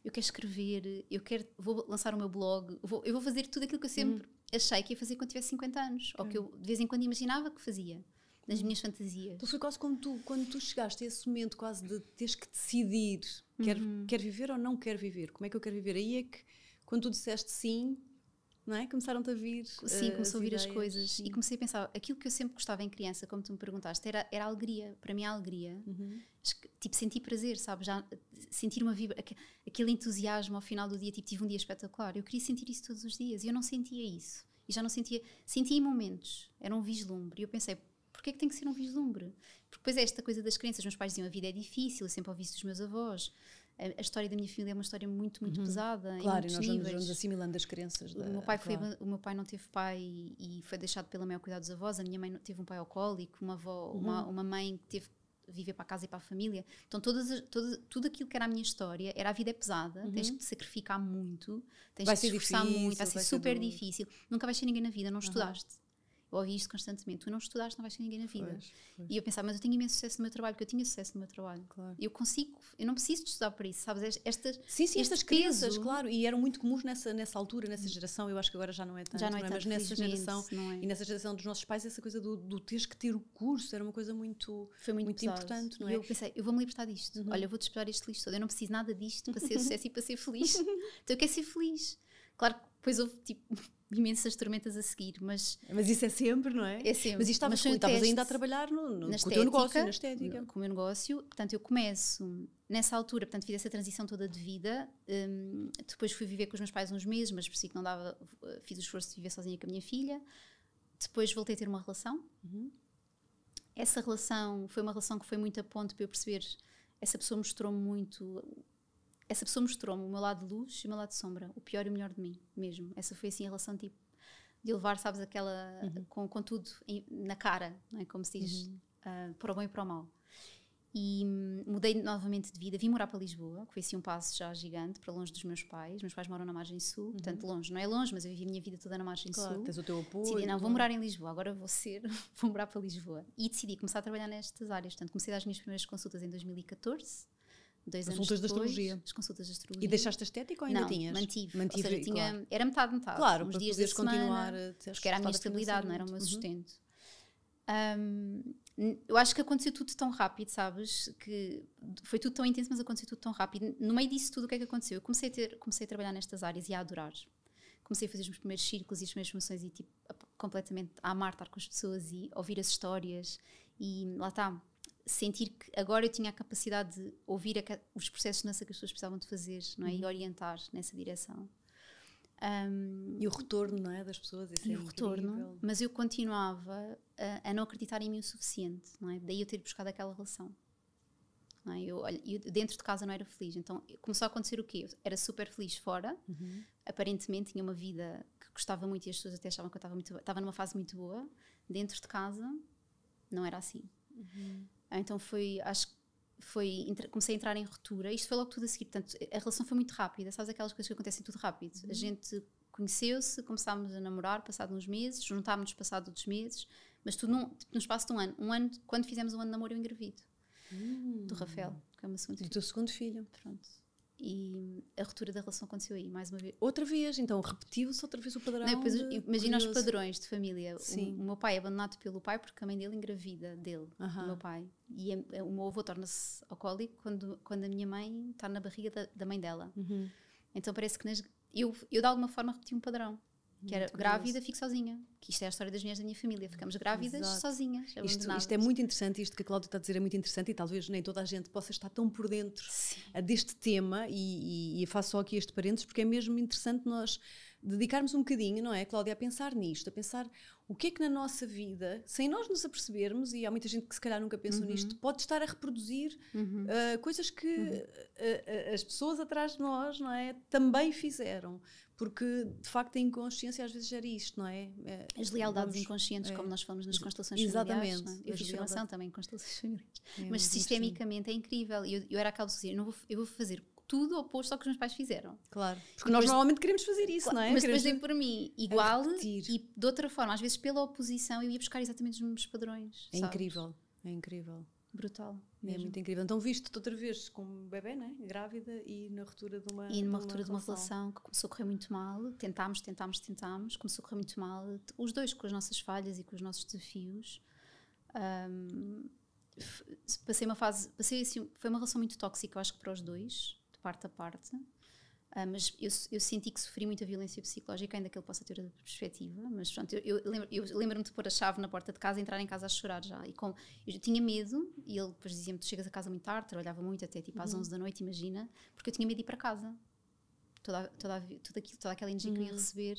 S2: eu quero escrever, eu quero, vou lançar o meu blog, vou, eu vou fazer tudo aquilo que eu sempre hum. achei que ia fazer quando tivesse 50 anos, ou que eu de vez em quando imaginava que fazia nas hum. minhas fantasias. Então foi quase como tu, quando tu chegaste a esse momento quase de teres que decidir, uhum. quer viver ou não quer viver, como é que eu quero viver? Aí é que, quando tu disseste sim, não é? Começaram-te a vir. Sim, eh, começou a vir ideias, as coisas. Sim. E comecei a pensar, aquilo que eu sempre gostava em criança, como tu me perguntaste, era, era alegria. Para mim, a alegria. Uhum. Tipo, senti prazer, sabe? Já sentir uma vibra, aquele entusiasmo ao final do dia, tipo, tive um dia espetacular. Eu queria sentir isso todos os dias e eu não sentia isso. E já não sentia. Sentia em momentos. Era um vislumbre. E eu pensei, porque é que tem que ser um vislumbre? Porque depois é esta coisa das crenças. Meus pais diziam a vida é difícil, eu sempre ouvi isso dos meus avós a, história da minha família é uma história muito, muito uhum. pesada. Claro, e nós vamos, vamos, assimilando as crenças. Da, o, meu pai foi, claro. o meu pai não teve pai e, e foi deixado pela mãe cuidado dos avós. A minha mãe teve um pai alcoólico, uma, avó, uhum. uma, uma mãe que teve viver para a casa e para a família. Então, todas, todas, tudo aquilo que era a minha história era a vida é pesada, uhum. tens que te sacrificar muito, tens que te esforçar difícil, muito, vai, ser, super difícil. Nunca vais ser ninguém na vida, não uhum. estudaste ouvi isto constantemente. Tu não estudaste, não vais ser ninguém na vida. Pois, pois. E eu pensava, mas eu tenho imenso sucesso no meu trabalho, porque eu tinha sucesso no meu trabalho. Claro. Eu consigo, eu não preciso de estudar para isso, sabes? Estas, sim, sim, estas crenças,
S1: claro, e eram muito comuns nessa, nessa altura, nessa hum. geração. Eu acho que agora já não é tanto, já não é, não é mas nessa geração é. e nessa geração dos nossos pais, essa coisa do, do teres que ter o curso era uma coisa muito,
S2: Foi muito, muito importante, não é? E eu pensei, eu vou-me libertar disto. Uhum. Olha, eu vou despejar este lixo todo. Eu não preciso nada disto para ser sucesso e para ser feliz. então eu quero ser feliz. Claro que depois houve tipo imensas tormentas a seguir, mas... Mas isso é sempre, não é? É sempre. Mas isto mas estavas ainda a trabalhar no, no, na com o teu negócio, na estética. No, com o meu negócio, portanto eu começo nessa altura, portanto fiz essa transição toda de vida, um, depois fui viver com os meus pais uns meses, mas percebi que não dava, fiz o esforço de viver sozinha com a minha filha, depois voltei a ter uma relação, uhum. essa relação foi uma relação que foi muito a ponto para eu perceber, essa pessoa mostrou muito essa pessoa mostrou-me o meu lado de luz e o meu lado de sombra, o pior e o melhor de mim mesmo. Essa foi assim a relação tipo de levar, sabes, aquela uhum. com, com tudo em, na cara, não é? como se diz, uhum. uh, para o bem e para o mal. E hum, mudei novamente de vida, vim morar para Lisboa, que foi assim um passo já gigante, para longe dos meus pais. Meus pais moram na margem sul, uhum. portanto longe, não é longe, mas eu vivi a minha vida toda na margem claro, sul. Tens o teu
S1: apoio. Decidi, não, vou morar em
S2: Lisboa, agora vou ser, vou morar para Lisboa. E decidi começar a trabalhar nestas áreas, portanto comecei a dar as minhas primeiras consultas em 2014 Dois consultas anos depois, de astrologia. As consultas de astrologia. E deixaste a estética ou ainda não, tinhas? mantive. mantive seja, tinha, claro. era metade, metade. Claro, uns para dias poderes continuar. Semana, eh, porque era a minha estabilidade, não era o meu uhum. sustento. Um, eu acho que aconteceu tudo tão rápido, sabes? Que foi tudo tão intenso, mas aconteceu tudo tão rápido. No meio disso tudo, o que é que aconteceu? Eu comecei a, ter, comecei a trabalhar nestas áreas e a adorar. Comecei a fazer os meus primeiros círculos e as minhas emoções e, tipo, a, completamente a amar estar com as pessoas e ouvir as histórias. E lá está, sentir que agora eu tinha a capacidade de ouvir a, os processos de que as pessoas precisavam de fazer não é? Uhum. e orientar nessa direção. Um, e o retorno não é, das pessoas. Isso e é o incrível. retorno, mas eu continuava a, a, não acreditar em mim o suficiente, não é? daí eu ter buscado aquela relação. Não é? eu, eu dentro de casa não era feliz, então começou a acontecer o quê? Eu era super feliz fora, uhum. aparentemente tinha uma vida que gostava muito e as pessoas até achavam que eu estava, estava numa fase muito boa. Dentro de casa não era assim. Uhum. Ah, então foi, acho que foi, comecei a entrar em ruptura, isto foi logo tudo a seguir, portanto, a relação foi muito rápida, sabes aquelas coisas que acontecem tudo rápido. Uhum. A gente conheceu-se, começámos a namorar, passado uns meses, juntámos-nos passado outros meses, mas tudo num, tipo, num espaço de um ano. Um ano, quando fizemos um ano de namoro, eu engravido. Hum. Do Rafael, que é o meu segundo filho. Do teu segundo filho. Pronto. E a ruptura da relação aconteceu aí, mais uma vez. Outra vez, então repetiu-se outra vez o padrão. Não, depois, de... Imagina curioso. os padrões de família. Sim. O, o, meu pai é abandonado pelo pai porque a mãe dele engravida dele, uh -huh. do meu pai. E a, o meu avô torna-se alcoólico quando, quando a minha mãe está na barriga da, da mãe dela. Uh uhum. -huh. Então parece que nas, eu, eu de alguma forma repeti um padrão que era grávida, fico sozinha. Que isto é a história das mulheres da minha família. Ficamos grávidas Exato. sozinhas. É isto, isto, é
S1: muito interessante, isto que a Cláudia está a dizer é muito interessante e talvez nem toda a gente possa estar tão por dentro Sim. Eh, deste tema. E, e, e faço só aqui este parênteses porque é mesmo interessante nós dedicarmos um bocadinho, não é, Cláudia, a pensar nisto, a pensar o que é que na nossa vida, sem nós nos apercebermos, e há muita gente que se calhar nunca pensou uhum. nisto, pode estar a reproduzir uhum. uh, coisas que uhum. uh, uh, as pessoas atrás de nós, não é, também fizeram. Porque, de facto, a inconsciência às vezes gera isto, não é?
S2: é as lealdades vamos, inconscientes, é. como nós falamos nas constelações é? Exatamente. familiares. É? Eu fiz formação também em constelações familiares.
S1: É, Mas sistemicamente
S2: é incrível. Eu, eu era causa de dizer, não vou, eu vou fazer tudo oposto ao que os meus pais fizeram. Claro. Porque nós normalmente queremos fazer isso, claro, não é? Mas queremos depois dei por mim igual e de outra forma, às vezes pela oposição, eu ia buscar exatamente os mesmos padrões. É sabes? incrível, é incrível. Brutal. É mesmo. É muito incrível. Então
S1: viste-te outra vez com um bebê, né? grávida e na ruptura de uma E numa ruptura de uma relação
S2: que começou a correr muito mal. Tentámos, tentámos, tentámos. Começou a correr muito mal. Os dois com as nossas falhas e com os nossos desafios. Um, passei uma fase... Passei assim... Foi uma relação muito tóxica, eu acho que para os dois parte a parte. Uh, mas eu, eu, senti que sofri muita violência psicológica, ainda que ele possa ter outra perspectiva. Mas pronto, eu, eu lembro-me lembro de pôr a chave na porta de casa e entrar em casa a chorar já. E com, eu tinha medo, e ele depois dizia-me: Tu chegas a casa muito tarde, trabalhava muito, até tipo às uhum. 11 da noite, imagina, porque eu tinha medo de ir para casa. Toda, toda, toda, aquilo, toda aquela energia uhum. que eu ia uhum. receber.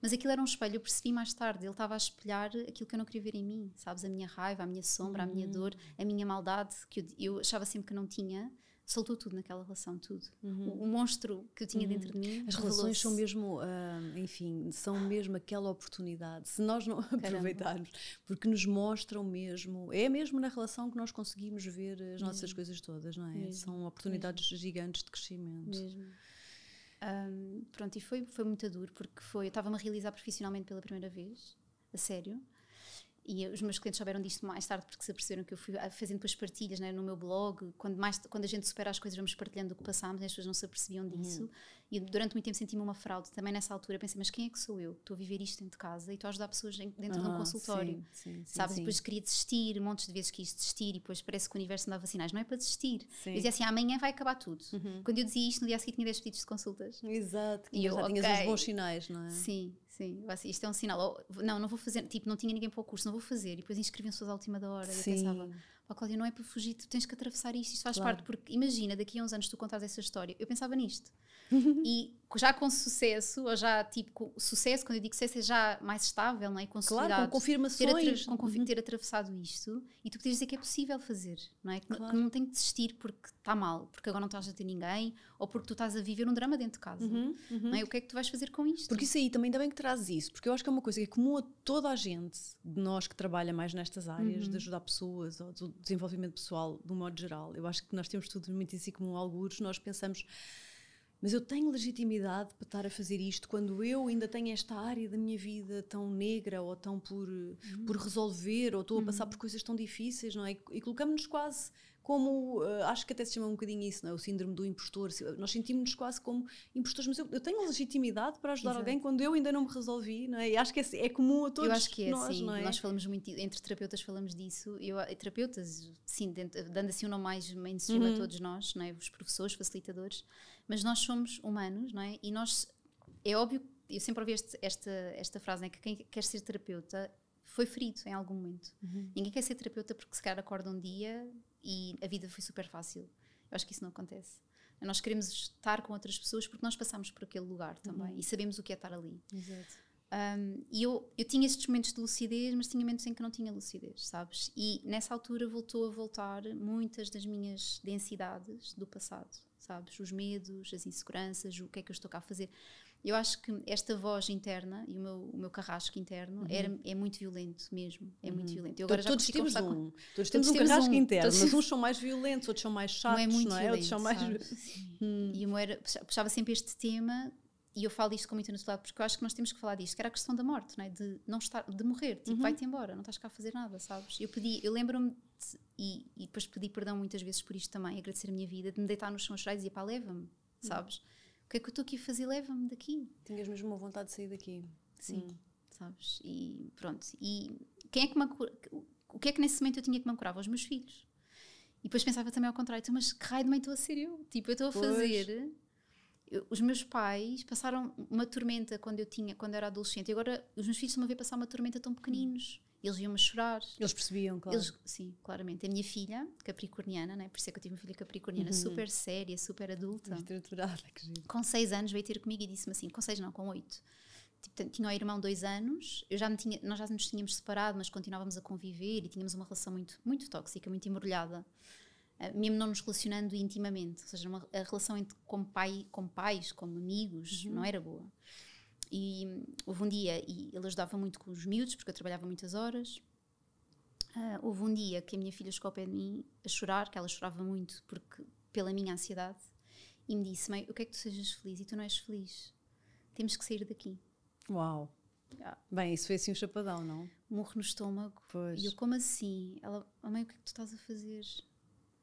S2: Mas aquilo era um espelho, eu percebi mais tarde, ele estava a espelhar aquilo que eu não queria ver em mim, sabes? A minha raiva, a minha sombra, uhum. a minha uhum. dor, a minha maldade, que eu, eu achava sempre que não tinha saltou tudo naquela relação, tudo. Uhum. O, monstro que eu tinha uhum. dentro de mim. As relações são
S1: mesmo, uh, enfim, são mesmo aquela oportunidade, se nós não Caramba. aproveitarmos, porque nos mostram mesmo, é mesmo na relação que
S2: nós conseguimos ver as nossas coisas
S1: todas, não é? Mesmo. São oportunidades mesmo. gigantes de crescimento. Mesmo.
S2: Um, pronto, e foi, foi muito duro, porque foi, eu estava-me a realizar profissionalmente pela primeira vez, a sério. E os meus clientes souberam disto mais tarde porque se aperceberam que eu fui ah, fazendo depois partilhas né, no meu blog. Quando, mais, quando a gente supera as coisas, vamos partilhando o que passámos, né, as pessoas não se apercebiam uhum. disso. Uhum. E durante muito tempo senti-me uma fraude. Também nessa altura pensei, mas quem é que sou eu? Estou a viver isto dentro de casa e estou a ajudar pessoas dentro de um ah, consultório. Sim, sim, Sabes? Sim. Depois queria desistir, montes de vezes quis desistir e depois parece que o universo me dava sinais. Não é para desistir. Sim. Eu dizia assim, amanhã vai acabar tudo. Uhum. Quando eu dizia isto, no dia seguinte tinha 10 pedidos de consultas. Exato. E eu, já okay. os bons sinais, não é? Sim. Sim, assim, isto é um sinal. Não, não vou fazer. Tipo, não tinha ninguém para o curso, não vou fazer. E depois inscreviam pessoas à última da hora. Sim. E eu pensava, pá, Cláudia, não é para fugir, tu tens que atravessar isto. Isto faz claro. parte, porque imagina, daqui a uns anos tu contares essa história. Eu pensava nisto. e já com sucesso, ou já tipo, sucesso, quando eu digo sucesso, é já mais estável, não é? com Claro, com confirmações. Ter, atra com confi uhum. ter atravessado isto e tu podes dizer que é possível fazer, não é? Que, claro. que não tem que desistir porque está mal, porque agora não estás a ter ninguém ou porque tu estás a viver um drama dentro de casa, uhum. Uhum. não é? O que é que tu vais fazer com isto? Porque isso aí também ainda bem que trazes isso, porque eu acho que é uma coisa
S1: que é comum a toda a gente de nós que trabalha mais nestas áreas, de uhum. ajudar pessoas ou do desenvolvimento pessoal, de um modo geral. Eu acho que nós temos tudo muito em si como alguns, nós pensamos mas eu tenho legitimidade para estar a fazer isto quando eu ainda tenho esta área da minha vida tão negra ou tão por, uhum. por resolver ou estou a passar uhum. por coisas tão difíceis, não é? E colocamos-nos quase como, uh, acho que até se chama um bocadinho isso, não é? O síndrome do impostor. Nós sentimos-nos quase como impostores, mas eu, eu tenho legitimidade para ajudar Exato. alguém quando eu ainda não me resolvi, não é?
S2: E acho que é, é comum a todos nós, Eu acho que é, nós, sim. Não é? Nós falamos muito, entre terapeutas falamos disso. Eu, eh, terapeutas, sim, dentro, dando assim um nome mais mainstream uhum. a todos nós, não é? Os professores, facilitadores mas nós somos humanos, não é? E nós, é óbvio, eu sempre ouvi este, esta, esta frase, né? que quem quer ser terapeuta foi ferido em algum momento. Uhum. Ninguém quer ser terapeuta porque se calhar acorda um dia e a vida foi super fácil. Eu acho que isso não acontece. Nós queremos estar com outras pessoas porque nós passamos por aquele lugar também uhum. e sabemos o que é estar ali. Exato. Um, e eu, eu tinha estes momentos de lucidez, mas tinha momentos em que não tinha lucidez, sabes? E nessa altura voltou a voltar muitas das minhas densidades do passado sabes? Os medos, as inseguranças, o que é que eu estou cá a fazer. Eu acho que esta voz interna e o meu, o meu carrasco interno uhum. era, é muito violento mesmo. É uhum. muito violento. Eu então agora todos, já temos um. Com... Todos temos um carrasco um. interno, todos... mas uns são mais violentos, outros são mais chatos, não é? Muito não é? Violento, outros são mais. Hum. E eu era, puxava sempre este tema e eu falo isto com muita ansiedade porque eu acho que nós temos que falar disto, que era a questão da morte, não é? de não estar, de morrer, tipo, uhum. vai-te embora, não estás cá a fazer nada, sabes? Eu pedi, eu lembro-me e, e, depois pedi perdão muitas vezes por isto também, agradecer a minha vida, de me deitar nos chão e dizer pá, leva-me, hum. sabes? Uhum. O que é que eu estou aqui a fazer? Leva-me daqui. Tinhas mesmo uma vontade de sair daqui. Sim, uhum. sabes? E pronto. E quem é que me acura, o que é que nesse momento eu tinha que me ancorava? Os meus filhos. E depois pensava também ao contrário, então, mas que raio de mãe estou a ser eu? Tipo, eu estou a pois. fazer eu, os meus pais passaram uma tormenta quando eu tinha, quando eu era adolescente. E agora os meus filhos estão a ver passar uma tormenta tão pequeninos. Eles iam-me chorar. Eles percebiam, claro. Eles, sim, claramente. A minha filha, capricorniana, né? por isso é que eu tive uma filha capricorniana, uhum. super séria, super adulta. Estruturada, que giro. Com seis anos veio ter comigo e disse-me assim, com seis não, com oito. Tipo, tinha o irmão dois anos, eu já tinha, nós já nos tínhamos separado, mas continuávamos a conviver e tínhamos uma relação muito, muito tóxica, muito embrulhada. Ah, mesmo não nos relacionando intimamente. Ou seja, uma, a relação entre, com, pai, com pais, como amigos, uhum. não era boa. E houve um dia, e ele ajudava muito com os miúdos, porque eu trabalhava muitas horas. Uh, houve um dia que a minha filha chegou ao pé de mim a chorar, que ela chorava muito porque pela minha ansiedade, e me disse: Mãe, o que é que tu sejas feliz e tu não és feliz. Temos que sair daqui.
S1: Uau! Yeah. Bem, isso
S2: foi assim um chapadão, não? Morro no estômago. Pois. E eu, como assim? Ela, mãe, o que é que tu estás a fazer?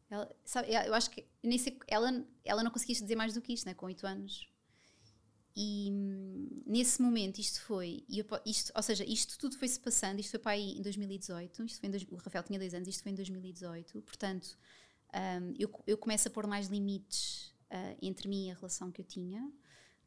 S2: Ela, sabe, eu acho que nem sei, ela, ela não conseguia dizer mais do que isto, né, com 8 anos. E hum, nesse momento isto foi, isto, ou seja, isto tudo foi-se passando, isto foi para aí em 2018, isto foi dois, o Rafael tinha 2 anos, isto foi em 2018, portanto um, eu, eu começo a pôr mais limites uh, entre mim e a relação que eu tinha,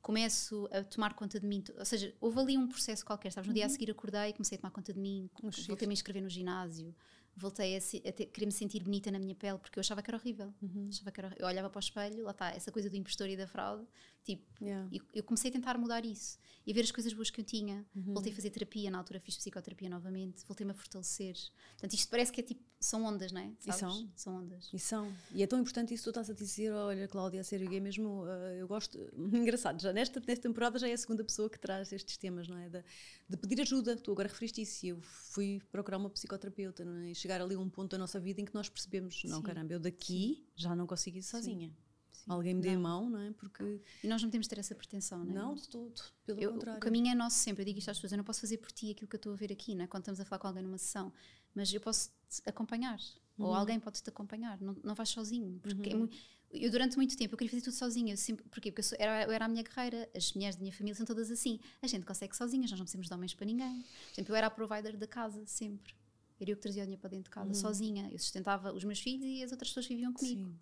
S2: começo a tomar conta de mim, ou seja, houve ali um processo qualquer, sabes, no uhum. dia a uhum. seguir acordei, comecei a tomar conta de mim, um voltei-me a inscrever no ginásio, voltei a, se, a ter, querer me sentir bonita na minha pele, porque eu achava que era horrível. Uhum. Achava que era, eu olhava para o espelho, lá está, essa coisa do impostor e da fraude, Tipo, yeah. eu, eu, comecei a tentar mudar isso e ver as coisas boas que eu tinha. Uhum. Voltei a fazer terapia, na altura fiz psicoterapia novamente, voltei-me a fortalecer. Portanto, isto parece que é tipo, são ondas, não é? E são. São ondas. E são.
S1: E é tão importante isso que tu estás a dizer, olha, Cláudia, a sério, gay é mesmo, eh, eu gosto, engraçado, já nesta, nesta temporada já é a segunda pessoa que traz estes temas, não é? De, de pedir ajuda, tu agora referiste isso, eu fui procurar uma psicoterapeuta, não é? E chegar ali a um ponto da nossa vida em que nós
S2: percebemos, não, Sim. caramba, eu daqui já não consigo ir sozinha. Sim alguém me dê a mão, não é? Porque... E nós não de ter essa pretensão, não é? Não, de todo, pelo eu, contrário. O caminho é nosso sempre, eu digo isto às pessoas, eu não posso fazer por ti aquilo que eu estou a ver aqui, não é? Quando estamos a falar com alguém numa sessão, mas eu posso te acompanhar, uhum. ou alguém pode te acompanhar, não, não vais sozinho, porque é uhum. é muito, eu durante muito tempo eu queria fazer tudo sozinha, porquê? Porque eu, sou, era, eu era a minha guerreira, as mulheres da minha família são todas assim, a gente consegue sozinhas, nós não precisamos de homens para ninguém, por exemplo, eu era a provider da casa, sempre, era eu que trazia a dinheiro para dentro de casa, uhum. sozinha, eu sustentava os meus filhos e as outras pessoas que viviam comigo. Sim.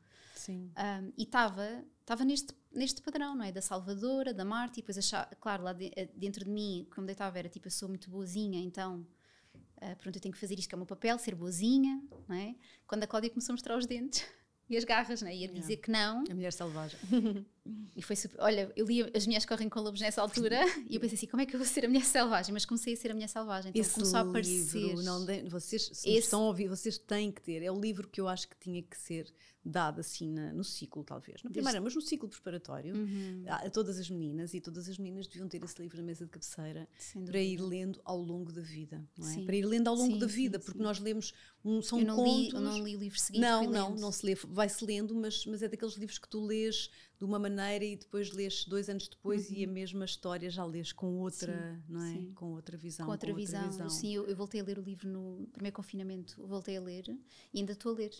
S2: Sim. Um, e estava estava neste, neste padrão, não é? Da salvadora, da Marte, e depois achar, claro, lá de, eh, dentro de mim, como deitava, era tipo, eu sou muito boazinha, então, uh, pronto, eu tenho que fazer isto que é o meu papel, ser boazinha, não é? Quando a Cláudia começou a mostrar os dentes e as garras, não é? E a dizer que não. A mulher selvagem. E foi super. Olha, eu li As Mulheres Correm com Lobos nessa altura e eu pensei assim: como é que eu vou ser a mulher selvagem? Mas comecei a ser a mulher selvagem. Então Esse começou a aparecer. Livro, não, vocês, se Esse... estão
S1: a ouvir, vocês têm que ter. É o livro que eu acho que tinha que ser dado assim na, no ciclo, talvez. Na primeira, mas no ciclo preparatório, uhum. a, a, todas as meninas e todas as meninas deviam ter esse livro na mesa de cabeceira para ir lendo ao longo da vida, é? Para ir lendo ao longo sim, da vida, sim, porque sim. nós lemos um são eu não contos. Li, eu não li o livro seguinte. Não, não, lendo. não se lê, vai se lendo, mas, mas é daqueles livros que tu lês de uma maneira e depois lês dois anos depois uhum. e a uhum. mesma história já lês com outra, sim, não é? Sim. Com outra visão. Com outra, com visão. outra visão. Sim,
S2: eu, eu, voltei a ler o livro no primeiro confinamento, voltei a ler e ainda estou a ler.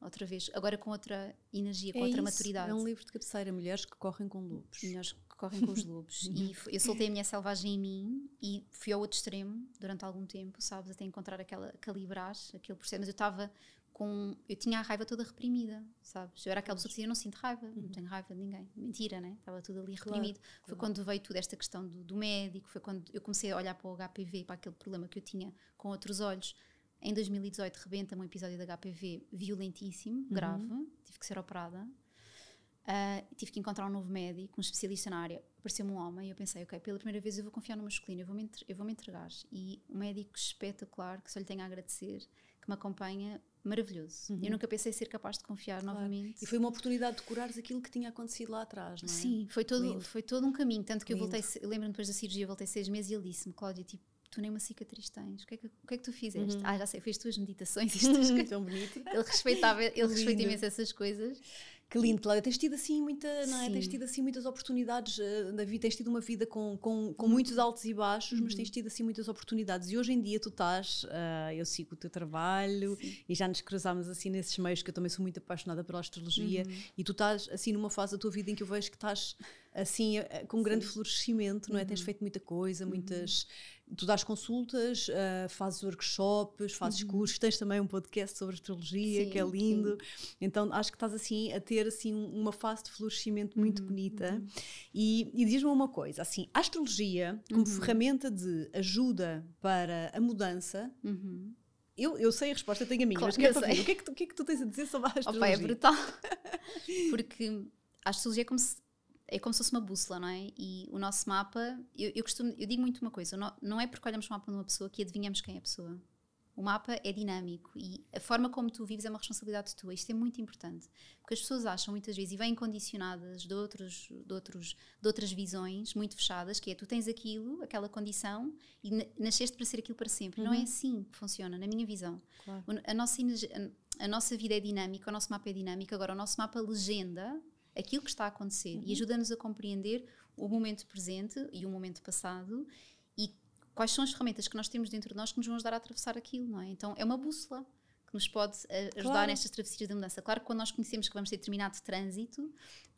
S2: Outra vez, agora com outra energia, com é outra isso. maturidade. É um
S1: livro de cabeceira, Mulheres que Correm com
S2: Lobos. Mulheres que Correm com os Lobos. e eu soltei a minha selvagem em mim e fui ao outro extremo durante algum tempo, sabes, até encontrar aquela calibrar, aquele processo. Mas eu estava com. Eu tinha a raiva toda reprimida, sabes? Eu era aquela pessoa que dizia: não sinto raiva, uhum. não tenho raiva de ninguém. Mentira, né? Estava tudo ali reprimido. Claro, foi claro. quando veio toda esta questão do, do, médico, foi quando eu comecei a olhar para o HPV, para aquele problema que eu tinha com outros olhos. Em 2018 rebenta um episódio de HPV violentíssimo, uhum. grave, uhum. tive que ser operada. Uh, tive que encontrar um novo médico, um especialista na área. Apareceu-me um homem e eu pensei, ok, pela primeira vez eu vou confiar no masculino, eu vou me, entre eu vou -me entregar. E um médico espetacular, que só lhe tenho a agradecer, que me acompanha maravilhoso. Uhum. Eu nunca pensei ser capaz de confiar claro. novamente. E foi uma oportunidade de curares aquilo que tinha acontecido lá atrás, não é? Sim, foi todo, foi todo um caminho. Tanto que Lindo. eu voltei, lembro-me depois da cirurgia, voltei seis meses e ele disse-me, Cláudia, tipo, tu nem uma cicatriz tens, o que é que, que, é que tu fizeste? Uhum. Ah, já sei, fiz tuas meditações. Estas uhum. Tão bonito. Ele respeitava, ele respeita imenso essas coisas. Que lindo, Cláudia. Tens tido assim muita, é? Tens tido
S1: assim muitas oportunidades eh, na vida, tens tido uma vida com, com, com uhum. muitos altos e baixos, uhum. mas tens uhum. tido assim muitas oportunidades. E hoje em dia tu estás, uh, eu sigo o teu trabalho Sim. e já nos cruzámos assim nesses meios que eu também sou muito apaixonada pela astrologia uhum. e tu estás assim numa fase da tua vida em que eu vejo que estás assim eh, com um grande florescimento, não é? Uhum. Tens feito muita coisa, uhum. muitas tu dás consultas, uh, fazes workshops, fazes uhum. cursos, tens também um podcast sobre astrologia, sim, que é lindo. Sim. Então acho que estás assim a ter assim uma fase de florescimento muito uhum. bonita. Uhum. E, e diz-me uma coisa, assim, a astrologia como uhum. ferramenta de ajuda para a mudança. Uhum. Eu, eu sei a resposta, tenho a minha, claro, mas quero saber, o que, é que tu, o que é que tu tens a
S2: dizer sobre a astrologia? Opa, é brutal. Porque a astrologia é como se é como se fosse uma bússola, não é? E o nosso mapa, eu, eu costumo, eu digo muito uma coisa, não é porque olhamos o mapa de uma pessoa que adivinhamos quem é a pessoa. O mapa é dinâmico e a forma como tu vives é uma responsabilidade tua. Isto é muito importante, porque as pessoas acham muitas vezes e vêm condicionadas de, outros, de, outros, de outras visões muito fechadas, que é tu tens aquilo, aquela condição e nasceste para ser aquilo para sempre. Uhum. Não é uhum. assim que funciona, na minha visão. Claro. A, nossa, a nossa vida é dinâmica, o nosso mapa é dinâmico. Agora, o nosso mapa legenda aquilo que está a acontecer uhum. e ajuda-nos a compreender o momento presente e o momento passado e quais são as ferramentas que nós temos dentro de nós que nos vão ajudar a atravessar aquilo, não é? Então é uma bússola que nos pode eh, ajudar claro. nestas travessias da mudança. Claro que quando nós conhecemos que vamos ter determinado trânsito,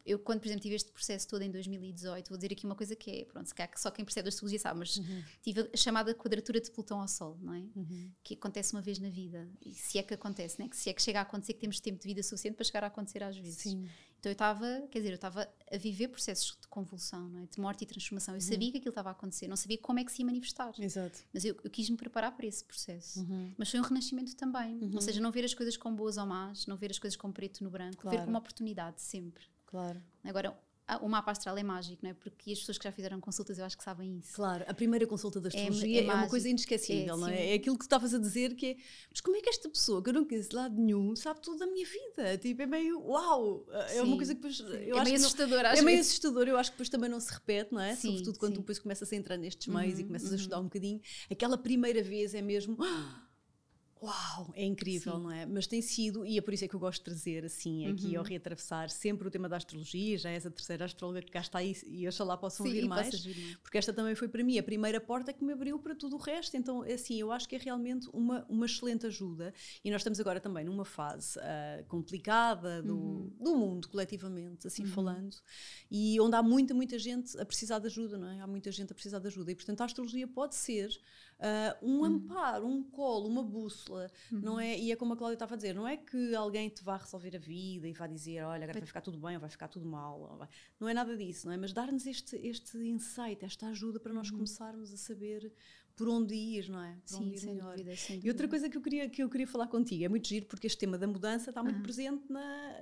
S2: eu quando, por exemplo, tive este processo todo em 2018, vou dizer aqui uma coisa que é, pronto, só quem percebe a astrologia sabe, mas uhum. tive a chamada quadratura de Plutão ao Sol, não é? Uhum. Que acontece uma vez na vida, e se é que acontece, né? que se é que chega a acontecer que temos tempo de vida suficiente para chegar a acontecer às vezes. Sim. Então eu estava, quer dizer, eu estava a viver processos de convulsão, não é? de morte e transformação. Eu uhum. sabia que aquilo estava a acontecer, não sabia como é que se ia manifestar. Exato. Mas eu, eu quis me preparar para esse processo. Uhum. Mas foi um renascimento também. Uhum. Ou seja, não ver as coisas como boas ou más, não ver as coisas como preto no branco, claro. ver como oportunidade sempre. Claro. Agora, o mapa astral é mágico, não é? Porque as pessoas que já fizeram consultas eu acho que sabem isso. Claro, a primeira consulta da é astrologia é, é, é uma coisa inesquecível, é, não é? É
S1: aquilo que tu estavas a dizer que é, mas como é que esta pessoa que eu não conheço de lado nenhum sabe tudo da minha vida? Tipo, é meio uau! É sim. uma coisa que depois. Eu é acho meio assustador, acho É meio assustador, eu acho que depois também não se repete, não é? Sim, Sobretudo quando sim. tu depois começas a entrar nestes meios uhum, e começas uhum. a estudar um bocadinho, aquela primeira vez é mesmo. Ah, uau, é incrível, Sim. não é? Mas tem sido, e é por isso é que eu gosto de trazer assim aqui uhum. ao reatravessar sempre o tema da astrologia, já és a terceira astróloga que cá está aí e oxalá possam Sim, vir mais, porque esta também foi para mim a primeira porta que me abriu para tudo o resto, então é assim, eu acho que é realmente uma, uma excelente ajuda e nós estamos agora também numa fase uh, complicada do, uhum. do mundo coletivamente, assim uhum. falando, e onde há muita, muita gente a precisar de ajuda, não é? Há muita gente a precisar de ajuda e portanto a astrologia pode ser uh, um hum. amparo, um colo, uma bússola, uhum. não é? E é como a Cláudia estava a dizer, não é que alguém te vá resolver a vida e vá dizer, olha, agora vai ficar tudo bem ou vai ficar tudo mal, vai... não é nada disso, não é? Mas dar-nos este, este insight, esta ajuda para nós uhum. começarmos a saber por onde ir, não é? Por sim, sem melhor. dúvida, sem dúvida. E outra coisa que eu, queria, que eu queria falar contigo, é muito giro porque este tema da mudança está muito ah. presente na,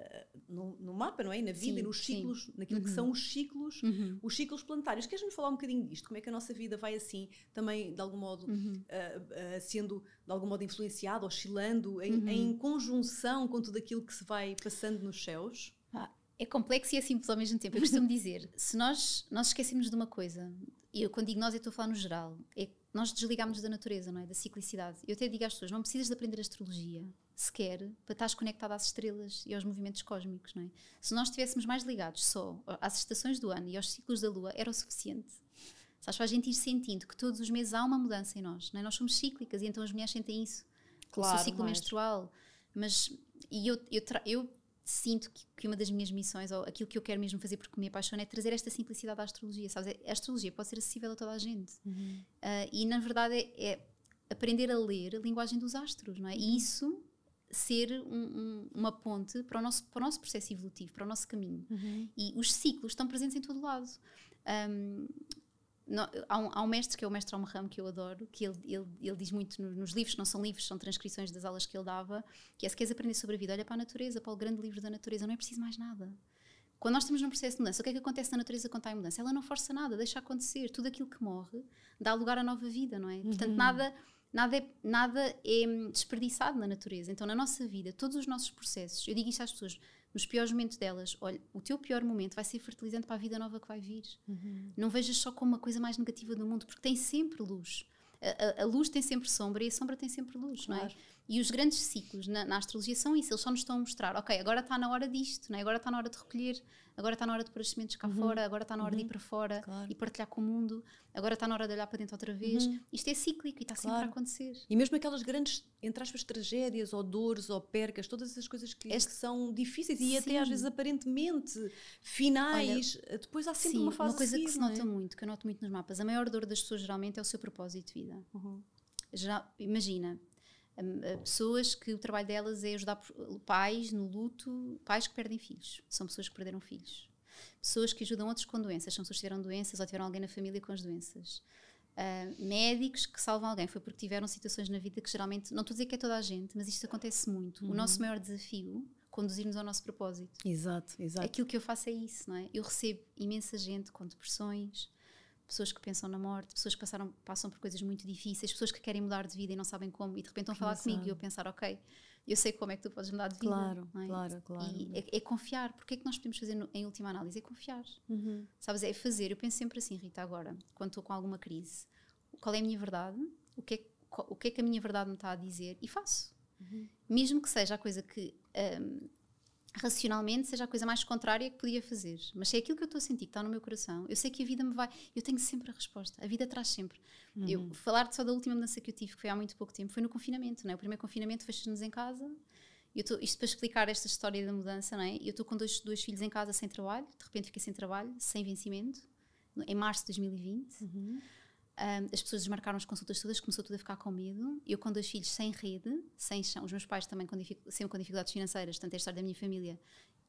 S1: no, no, mapa, não é? Na vida sim, e nos ciclos, sim. naquilo uhum. que são os ciclos, uhum. os ciclos planetários. Queres-me falar um bocadinho disto? Como é que a nossa vida vai assim, também de algum modo, uhum. uh, uh, sendo de algum modo influenciada, oscilando, em, uhum. em, conjunção com tudo
S2: aquilo que se vai passando nos céus? Ah, é complexo e é simples ao mesmo tempo. Eu costumo dizer, se nós, nós esquecemos de uma coisa, e eu, quando digo nós, eu estou a falar no geral, é que nós desligámos da natureza, não é? Da ciclicidade. Eu até digo às pessoas, não precisas de aprender astrologia sequer para estar conectado às estrelas e aos movimentos cósmicos, não é? Se nós estivéssemos mais ligados só às estações do ano e aos ciclos da lua, era o suficiente. Sabes, para a gente ir sentindo que todos os meses há uma mudança em nós, não é? Nós somos cíclicas e então as mulheres sentem isso. É claro, o seu ciclo mas... menstrual. Mas, e eu, eu, eu sinto que, que, uma das minhas missões, ou aquilo que eu quero mesmo fazer porque me apaixona, é trazer esta simplicidade à astrologia, sabes? É, a astrologia pode ser acessível a toda a gente. Uhum. Uh, e, na verdade, é, é, aprender a ler a linguagem dos astros, não é? E uhum. isso ser um, um, uma ponte para o, nosso, para o nosso processo evolutivo, para o nosso caminho. Uhum. E os ciclos estão presentes em todo lado. Um, no, há, um, há, um, mestre que é o mestre Almarram que eu adoro, que ele, ele, ele diz muito nos livros, não são livros, são transcrições das aulas que ele dava, que é se queres aprender sobre a vida, olha para a natureza, para o grande livro da natureza, não é preciso mais nada. Quando nós estamos num processo de mudança, o que é que acontece na natureza quando está em mudança? Ela não força nada, deixa acontecer, tudo aquilo que morre dá lugar à nova vida, não é? Uhum. Portanto, nada, nada, é, nada é hum, desperdiçado na natureza. Então, na nossa vida, todos os nossos processos, eu digo isto às pessoas, nos piores momentos delas. Olha, o teu pior momento vai ser fertilizante para a vida nova que vai vir. Uhum. Não vejas só como uma coisa mais negativa do mundo, porque tem sempre luz. A, a, a luz tem sempre sombra e a sombra tem sempre luz, claro. não é? E os grandes ciclos na, na, astrologia são isso, eles só nos estão a mostrar, ok, agora está na hora disto, não é? agora está na hora de recolher agora está na hora de pôr as sementes cá uhum. fora, agora está na hora uhum. de ir uhum. para fora claro. e partilhar com o mundo, agora está na hora de olhar para dentro outra vez. Uhum. Isto é cíclico e está claro. sempre a acontecer. E mesmo aquelas grandes, entre aspas, tragédias ou dores ou percas, todas essas coisas que, este... que são difíceis e sim. até às vezes aparentemente finais, Olha, depois há sempre sim, uma fase Uma coisa assim, que se nota é? muito, que eu noto muito nos mapas, a maior dor das pessoas geralmente é o seu propósito de vida. Uhum. Geral, imagina, Hum, hum, pessoas que o trabalho delas é ajudar eh, pais no luto, pais que perdem filhos, são pessoas que perderam filhos. Pessoas que ajudam outros com doenças, são pessoas que tiveram doenças ou tiveram alguém na família com as doenças. Uh, médicos que salvam alguém foi porque tiveram situações na vida que geralmente, não estou a dizer que é toda a gente, mas isto acontece muito. Uhum. O nosso uhum. maior desafio conduzir-nos ao nosso propósito.
S1: Exato, exato. Aquilo
S2: que eu faço é isso, não é? Eu recebo imensa gente com depressões, pessoas que pensam na morte, pessoas que passaram, passam por coisas muito difíceis, pessoas que querem mudar de vida e não sabem como, e de repente vão falar comigo e eu pensar, ok, eu sei como é que tu podes mudar de vida. Claro, é? claro, claro. E é, é, confiar. Porque é que nós podemos fazer no, em última análise? É confiar. Uhum. Sabes? É fazer. Eu penso sempre assim, Rita, agora, quando estou com alguma crise, qual é a minha verdade? O que é, qual, o que, é que a minha verdade me está a dizer? E faço. Uhum. Mesmo que seja a coisa que. Um, racionalmente seja a coisa mais contrária que podia fazer. Mas se é aquilo que eu estou a sentir que está no meu coração, eu sei que a vida me vai. Eu tenho sempre a resposta. A vida traz sempre. Uhum. Eu falar te só da última mudança que eu tive, que foi há muito pouco tempo, foi no confinamento, não é? O primeiro confinamento fechamos nos em casa. Eu tô, isto para explicar esta história da mudança, não é? Eu estou com dois, dois filhos em casa sem trabalho, de repente fiquei sem trabalho, sem vencimento, em março de 2020. Uhum as pessoas desmarcaram as consultas todas, começou tudo a ficar com medo. Eu com dois filhos sem rede, sem chão, os meus pais também com sempre com dificuldades financeiras, tanto é a história da minha família.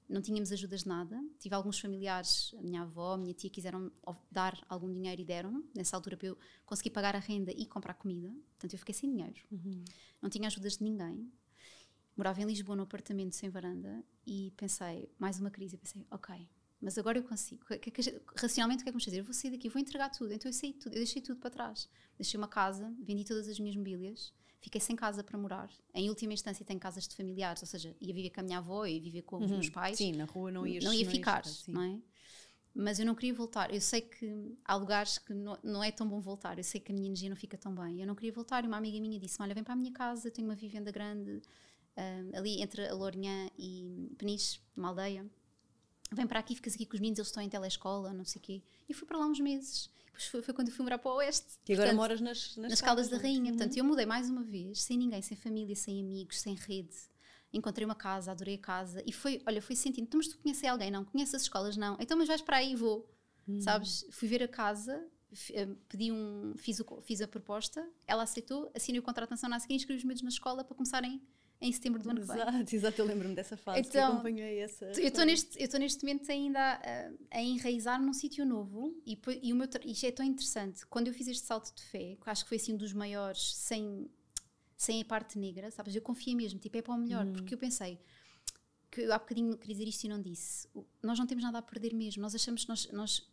S2: Não tínhamos ajudas de nada. Tive alguns familiares, a minha avó, a minha tia, quiseram dar algum dinheiro e deram nessa altura para eu conseguir pagar a renda e comprar comida. Portanto, eu fiquei sem dinheiro. Uhum. Não tinha ajudas de ninguém morava em Lisboa num apartamento sem varanda e pensei, mais uma crise, pensei, ok, mas agora eu consigo. Que, que, racionalmente, o que é que vamos fazer? Eu vou sair daqui, vou entregar tudo. Então eu saí tudo, eu deixei tudo para trás. Deixei uma casa, vendi todas as minhas mobílias, fiquei sem casa para morar. Em última instância, tenho casas de familiares, ou seja, ia viver com a minha avó, ia viver com os uhum. meus pais. Sim, na rua não, ias, não ia ficar, não é? Mas eu não queria voltar. Eu sei que há lugares que não, não, é tão bom voltar. Eu sei que a minha energia não fica tão bem. Eu não queria voltar. E uma amiga minha disse: Olha, vem para a minha casa, tenho uma vivenda grande um, ah, ali entre a Lourinhã e Peniche, uma aldeia vem para aqui, ficas aqui com os meninos, eles estão em telescola, não sei o quê. E fui para lá uns meses. Depois foi, foi quando fui morar para o Oeste. E agora portanto, moras nas, nas, nas Caldas, da Rainha. Uhum. Portanto, eu mudei mais uma vez, sem ninguém, sem família, sem amigos, sem rede. Encontrei uma casa, adorei a casa. E foi, olha, fui sentindo, então, mas tu conheces alguém? Não, conheces as escolas? Não. Então, mas vais para aí e vou. Uhum. Sabes? Fui ver a casa, eh, pedi um, fiz, o, fiz a proposta, ela aceitou, assinei o contrato nacional a seguir, inscrevi os meus na escola para começarem em setembro do ano exato, que vem. Exato, exato, eu lembro-me dessa fase, então, que acompanhei essa. Eu estou neste, neste momento ainda a, a enraizar num sítio novo e, e o meu, isto é tão interessante. Quando eu fiz este salto de fé, que acho que foi assim um dos maiores, sem, sem a parte negra, sabes? Eu confiei mesmo, tipo, é para o melhor, hum. porque eu pensei, que eu há bocadinho queria dizer isto e não disse, nós não temos nada a perder mesmo, nós achamos, nós, nós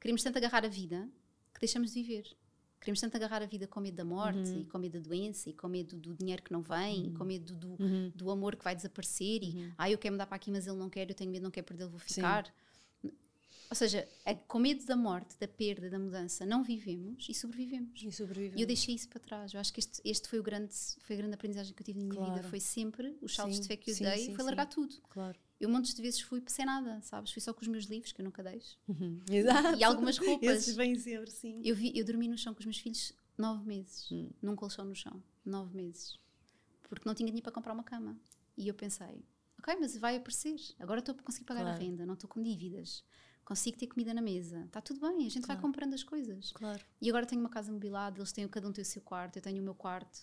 S2: queremos tanto agarrar a vida que deixamos de viver. Queremos tanto agarrar a vida com medo da morte uhum. e com medo da doença e com medo do dinheiro que não vem uhum. e com uhum. medo do, uhum. do amor que vai desaparecer e uhum. ah, eu quero mudar para aqui mas ele não quer, eu tenho medo, não quero perder, vou ficar. Sim. Ou seja, é com medo da morte, da perda, da mudança, não vivemos e sobrevivemos. E sobrevivemos. E eu deixei isso para trás. Eu acho que este, este foi, o grande, foi a grande aprendizagem que eu tive na minha claro. vida. Foi sempre os saltos de fé que eu dei, foi largar tudo. Claro eu montes de vezes fui sem nada, sabes? Fui só com os meus livros, que eu nunca deixo. Uhum. Exato. E algumas roupas. Esses vêm sempre, sim. Eu, vi, eu dormi no chão com os meus filhos nove meses, nunca hum. num colchão no chão. Nove meses. Porque não tinha dinheiro para comprar uma cama. E eu pensei, ok, mas vai aparecer. Agora estou a conseguir pagar claro. a renda, não estou com dívidas. Consigo ter comida na mesa, está tudo bem, a gente claro. vai comprando as coisas. Claro. E agora tenho uma casa mobilada, eles têm cada um tem o seu quarto, eu tenho o meu quarto.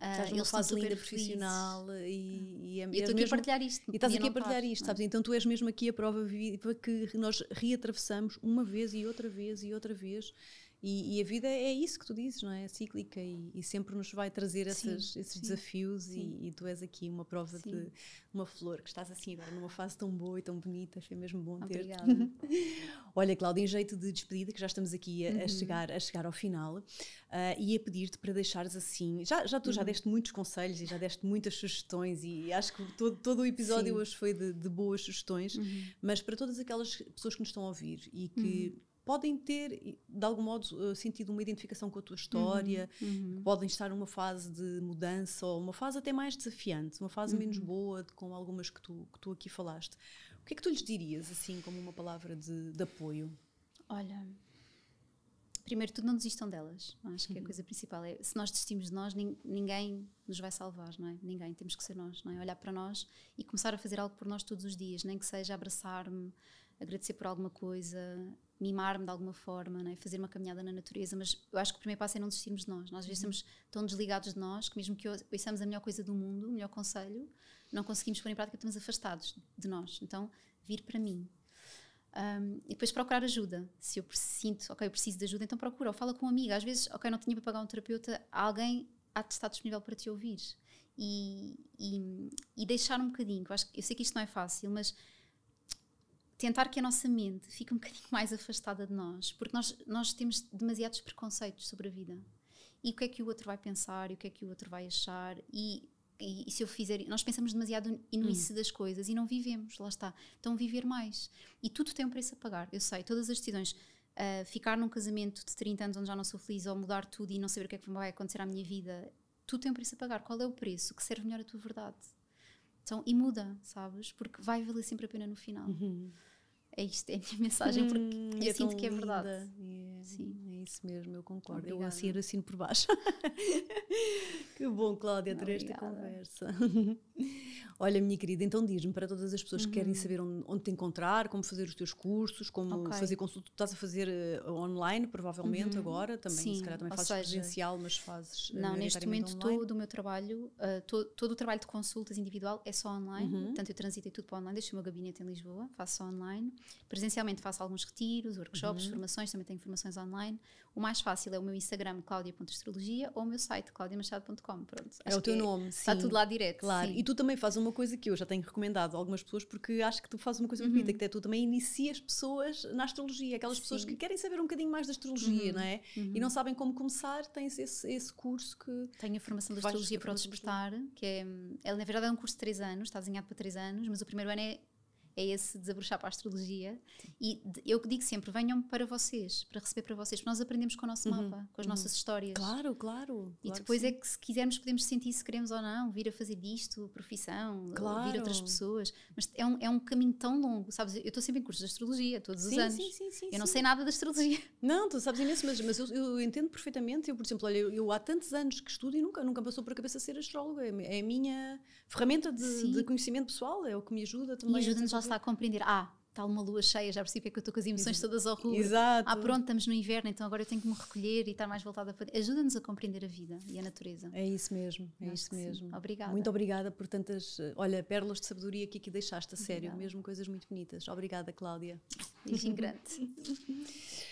S2: Estás ah, numa fase linda profissional e, e, é, eu estou é aqui a partilhar isto. E estás aqui a partilhar isto, sabes?
S1: Então tu és mesmo aqui a prova viva que nós reatravessamos uma vez e outra vez e outra vez e, e, a vida é isso que tu dizes, não é? é cíclica e, e, sempre nos vai trazer essas, esses sim, desafios sim. E, e, tu és aqui uma prova de uma flor que estás assim agora numa fase tão boa e tão bonita, foi mesmo bom ter. -te. Obrigada. Olha, Cláudia, em jeito de despedida, que já estamos aqui a, uhum. a chegar, a chegar ao final, uh, ah, e a pedir-te para deixares assim. Já, já tu uhum. já deste muitos conselhos e já deste muitas sugestões, e acho que todo, todo o episódio hoje foi de, de boas sugestões, uhum. mas para todas aquelas pessoas que nos estão a ouvir e que uhum podem ter, de algum modo, eh, sentido uma identificação com a tua história, uhum. uhum. podem estar numa fase de mudança ou uma fase até mais desafiante, uma fase uhum. menos boa, com algumas que
S2: tu, que tu aqui falaste. O que é que tu lhes dirias, assim, como uma palavra de, de apoio? Olha, primeiro tudo não desistam delas acho que a uhum. coisa principal é se nós desistimos de nós ninguém nos vai salvar não é ninguém temos que ser nós não é olhar para nós e começar a fazer algo por nós todos os dias nem que seja abraçar-me agradecer por alguma coisa mimar-me de alguma forma, né? fazer uma caminhada na natureza, mas eu acho que o primeiro passo é não desistirmos de nós. Nós às vezes uhum. estamos tão desligados de nós que, mesmo que ouçamos a melhor coisa do mundo, o melhor conselho, não conseguimos pôr em prática, estamos afastados de nós. Então, vir para mim. Um, e depois procurar ajuda. Se eu sinto, ok, eu preciso de ajuda, então procura ou fala com um amigo. Às vezes, ok, não tinha para pagar um terapeuta, alguém há de estar disponível para te ouvir. E, e, e deixar um bocadinho. Eu, acho, eu sei que isto não é fácil, mas tentar que a nossa mente fique um bocadinho mais afastada de nós, porque nós, nós temos demasiados preconceitos sobre a vida. E o que é que o outro vai pensar, e o que é que o outro vai achar, e, e, e se eu fizer. Nós pensamos demasiado no início hum. das coisas e não vivemos, lá está. Então, viver mais. E tudo tem um preço a pagar, eu sei, todas as decisões. Uh, ficar num casamento de 30 anos onde já não sou feliz ou mudar tudo e não saber o que é que vai acontecer à minha vida, tudo tem um preço a pagar. Qual é o preço que serve melhor a tua verdade? Então, e muda, sabes? Porque vai valer sempre a pena no final. Uhum. É isto, é a minha mensagem, porque hum, eu é sinto que é verdade.
S1: Yeah. Sim. É, é isso mesmo, eu concordo. Obrigada. Assim, eu assino, assino por
S2: baixo.
S1: que bom, Cláudia, ter esta conversa. Olha, minha querida, então diz-me para todas as pessoas uhum. que querem uhum. saber onde, onde, te encontrar, como fazer os teus cursos, como okay. fazer consulta. Estás a fazer uh, online, provavelmente, uhum. agora também. Sim. Se calhar também Ou fazes seja, presencial, mas fazes. Eh, não, neste momento online. todo o
S2: meu trabalho, uh, eh, todo, todo, o trabalho de consultas individual é só online. Uhum. Portanto, eu transitei tudo para online. Deixo o meu gabinete em Lisboa, faço só online. Presencialmente faço alguns retiros, workshops, uhum. formações, também tenho formações online. O mais fácil é o meu Instagram, claudia.astrologia, ou o meu site, claudiamachado.com. Pronto. É o teu é, nome, sim. Está tudo lá direto. Claro. Sim. E
S1: tu também fazes uma coisa que eu já tenho recomendado a algumas pessoas, porque acho que tu fazes uma coisa uhum. bonita, que é tu também inicias pessoas na astrologia, aquelas sim. pessoas
S2: que querem saber um bocadinho mais da astrologia, uhum. não é? Uhum. E não uhum. sabem como começar, tens esse, esse curso que. Tenho a formação de astrologia para o despertar, que é, é. na verdade, é um curso de 3 anos, está desenhado para 3 anos, mas o primeiro ano é é esse desabrochar para a astrologia. E eu digo sempre: venham para vocês, para receber para vocês, porque nós aprendemos com o nosso uhum. mapa, com as uhum. nossas histórias. Claro, claro. E depois é que se quisermos, podemos sentir se queremos ou não, vir a fazer disto, profissão, claro. ouvir outras pessoas. Mas é um, é um caminho tão longo, sabes? Eu estou sempre em curso de astrologia, todos sim, os anos. Sim, sim, sim. Eu não sei nada
S1: de astrologia. Não, tu sabes imenso, mas, mas eu, eu entendo perfeitamente. Eu, por exemplo, olha, eu, eu, há tantos anos que estudo e nunca, nunca passou por a cabeça ser astróloga. É, é a minha ferramenta de, de, conhecimento pessoal, é o
S2: que me ajuda também. E ajuda-nos começa a compreender, ah, está uma lua cheia, já percebi que eu estou com as emoções Exato. todas ao rubro. Exato. Ah, pronto, estamos no inverno, então agora eu tenho que me recolher e estar mais voltada para. Ajuda-nos a compreender a vida e a natureza. É isso mesmo, é isso mesmo. Obrigada. Muito
S1: obrigada por tantas, olha, pérolas de sabedoria aqui que deixaste, a sério, obrigada. mesmo coisas muito bonitas. Obrigada, Cláudia. Beijinho grande.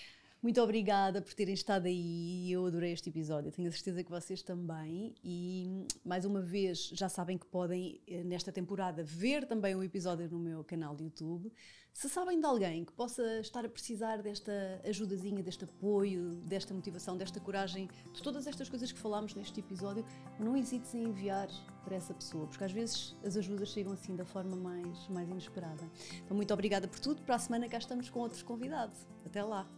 S1: Muito obrigada por terem estado aí. Eu adorei este episódio. Tenho a certeza que vocês também. E mais uma vez, já sabem que podem, eh, nesta temporada, ver também o episódio no meu canal de YouTube. Se sabem de alguém que possa estar a precisar desta ajudazinha, deste apoio, desta motivação, desta coragem, de todas estas coisas que falámos neste episódio, não hesites em enviar para essa pessoa, porque às vezes as ajudas chegam assim da forma mais, mais inesperada. Então, muito obrigada por tudo. Para a semana cá estamos com outros convidados. Até lá!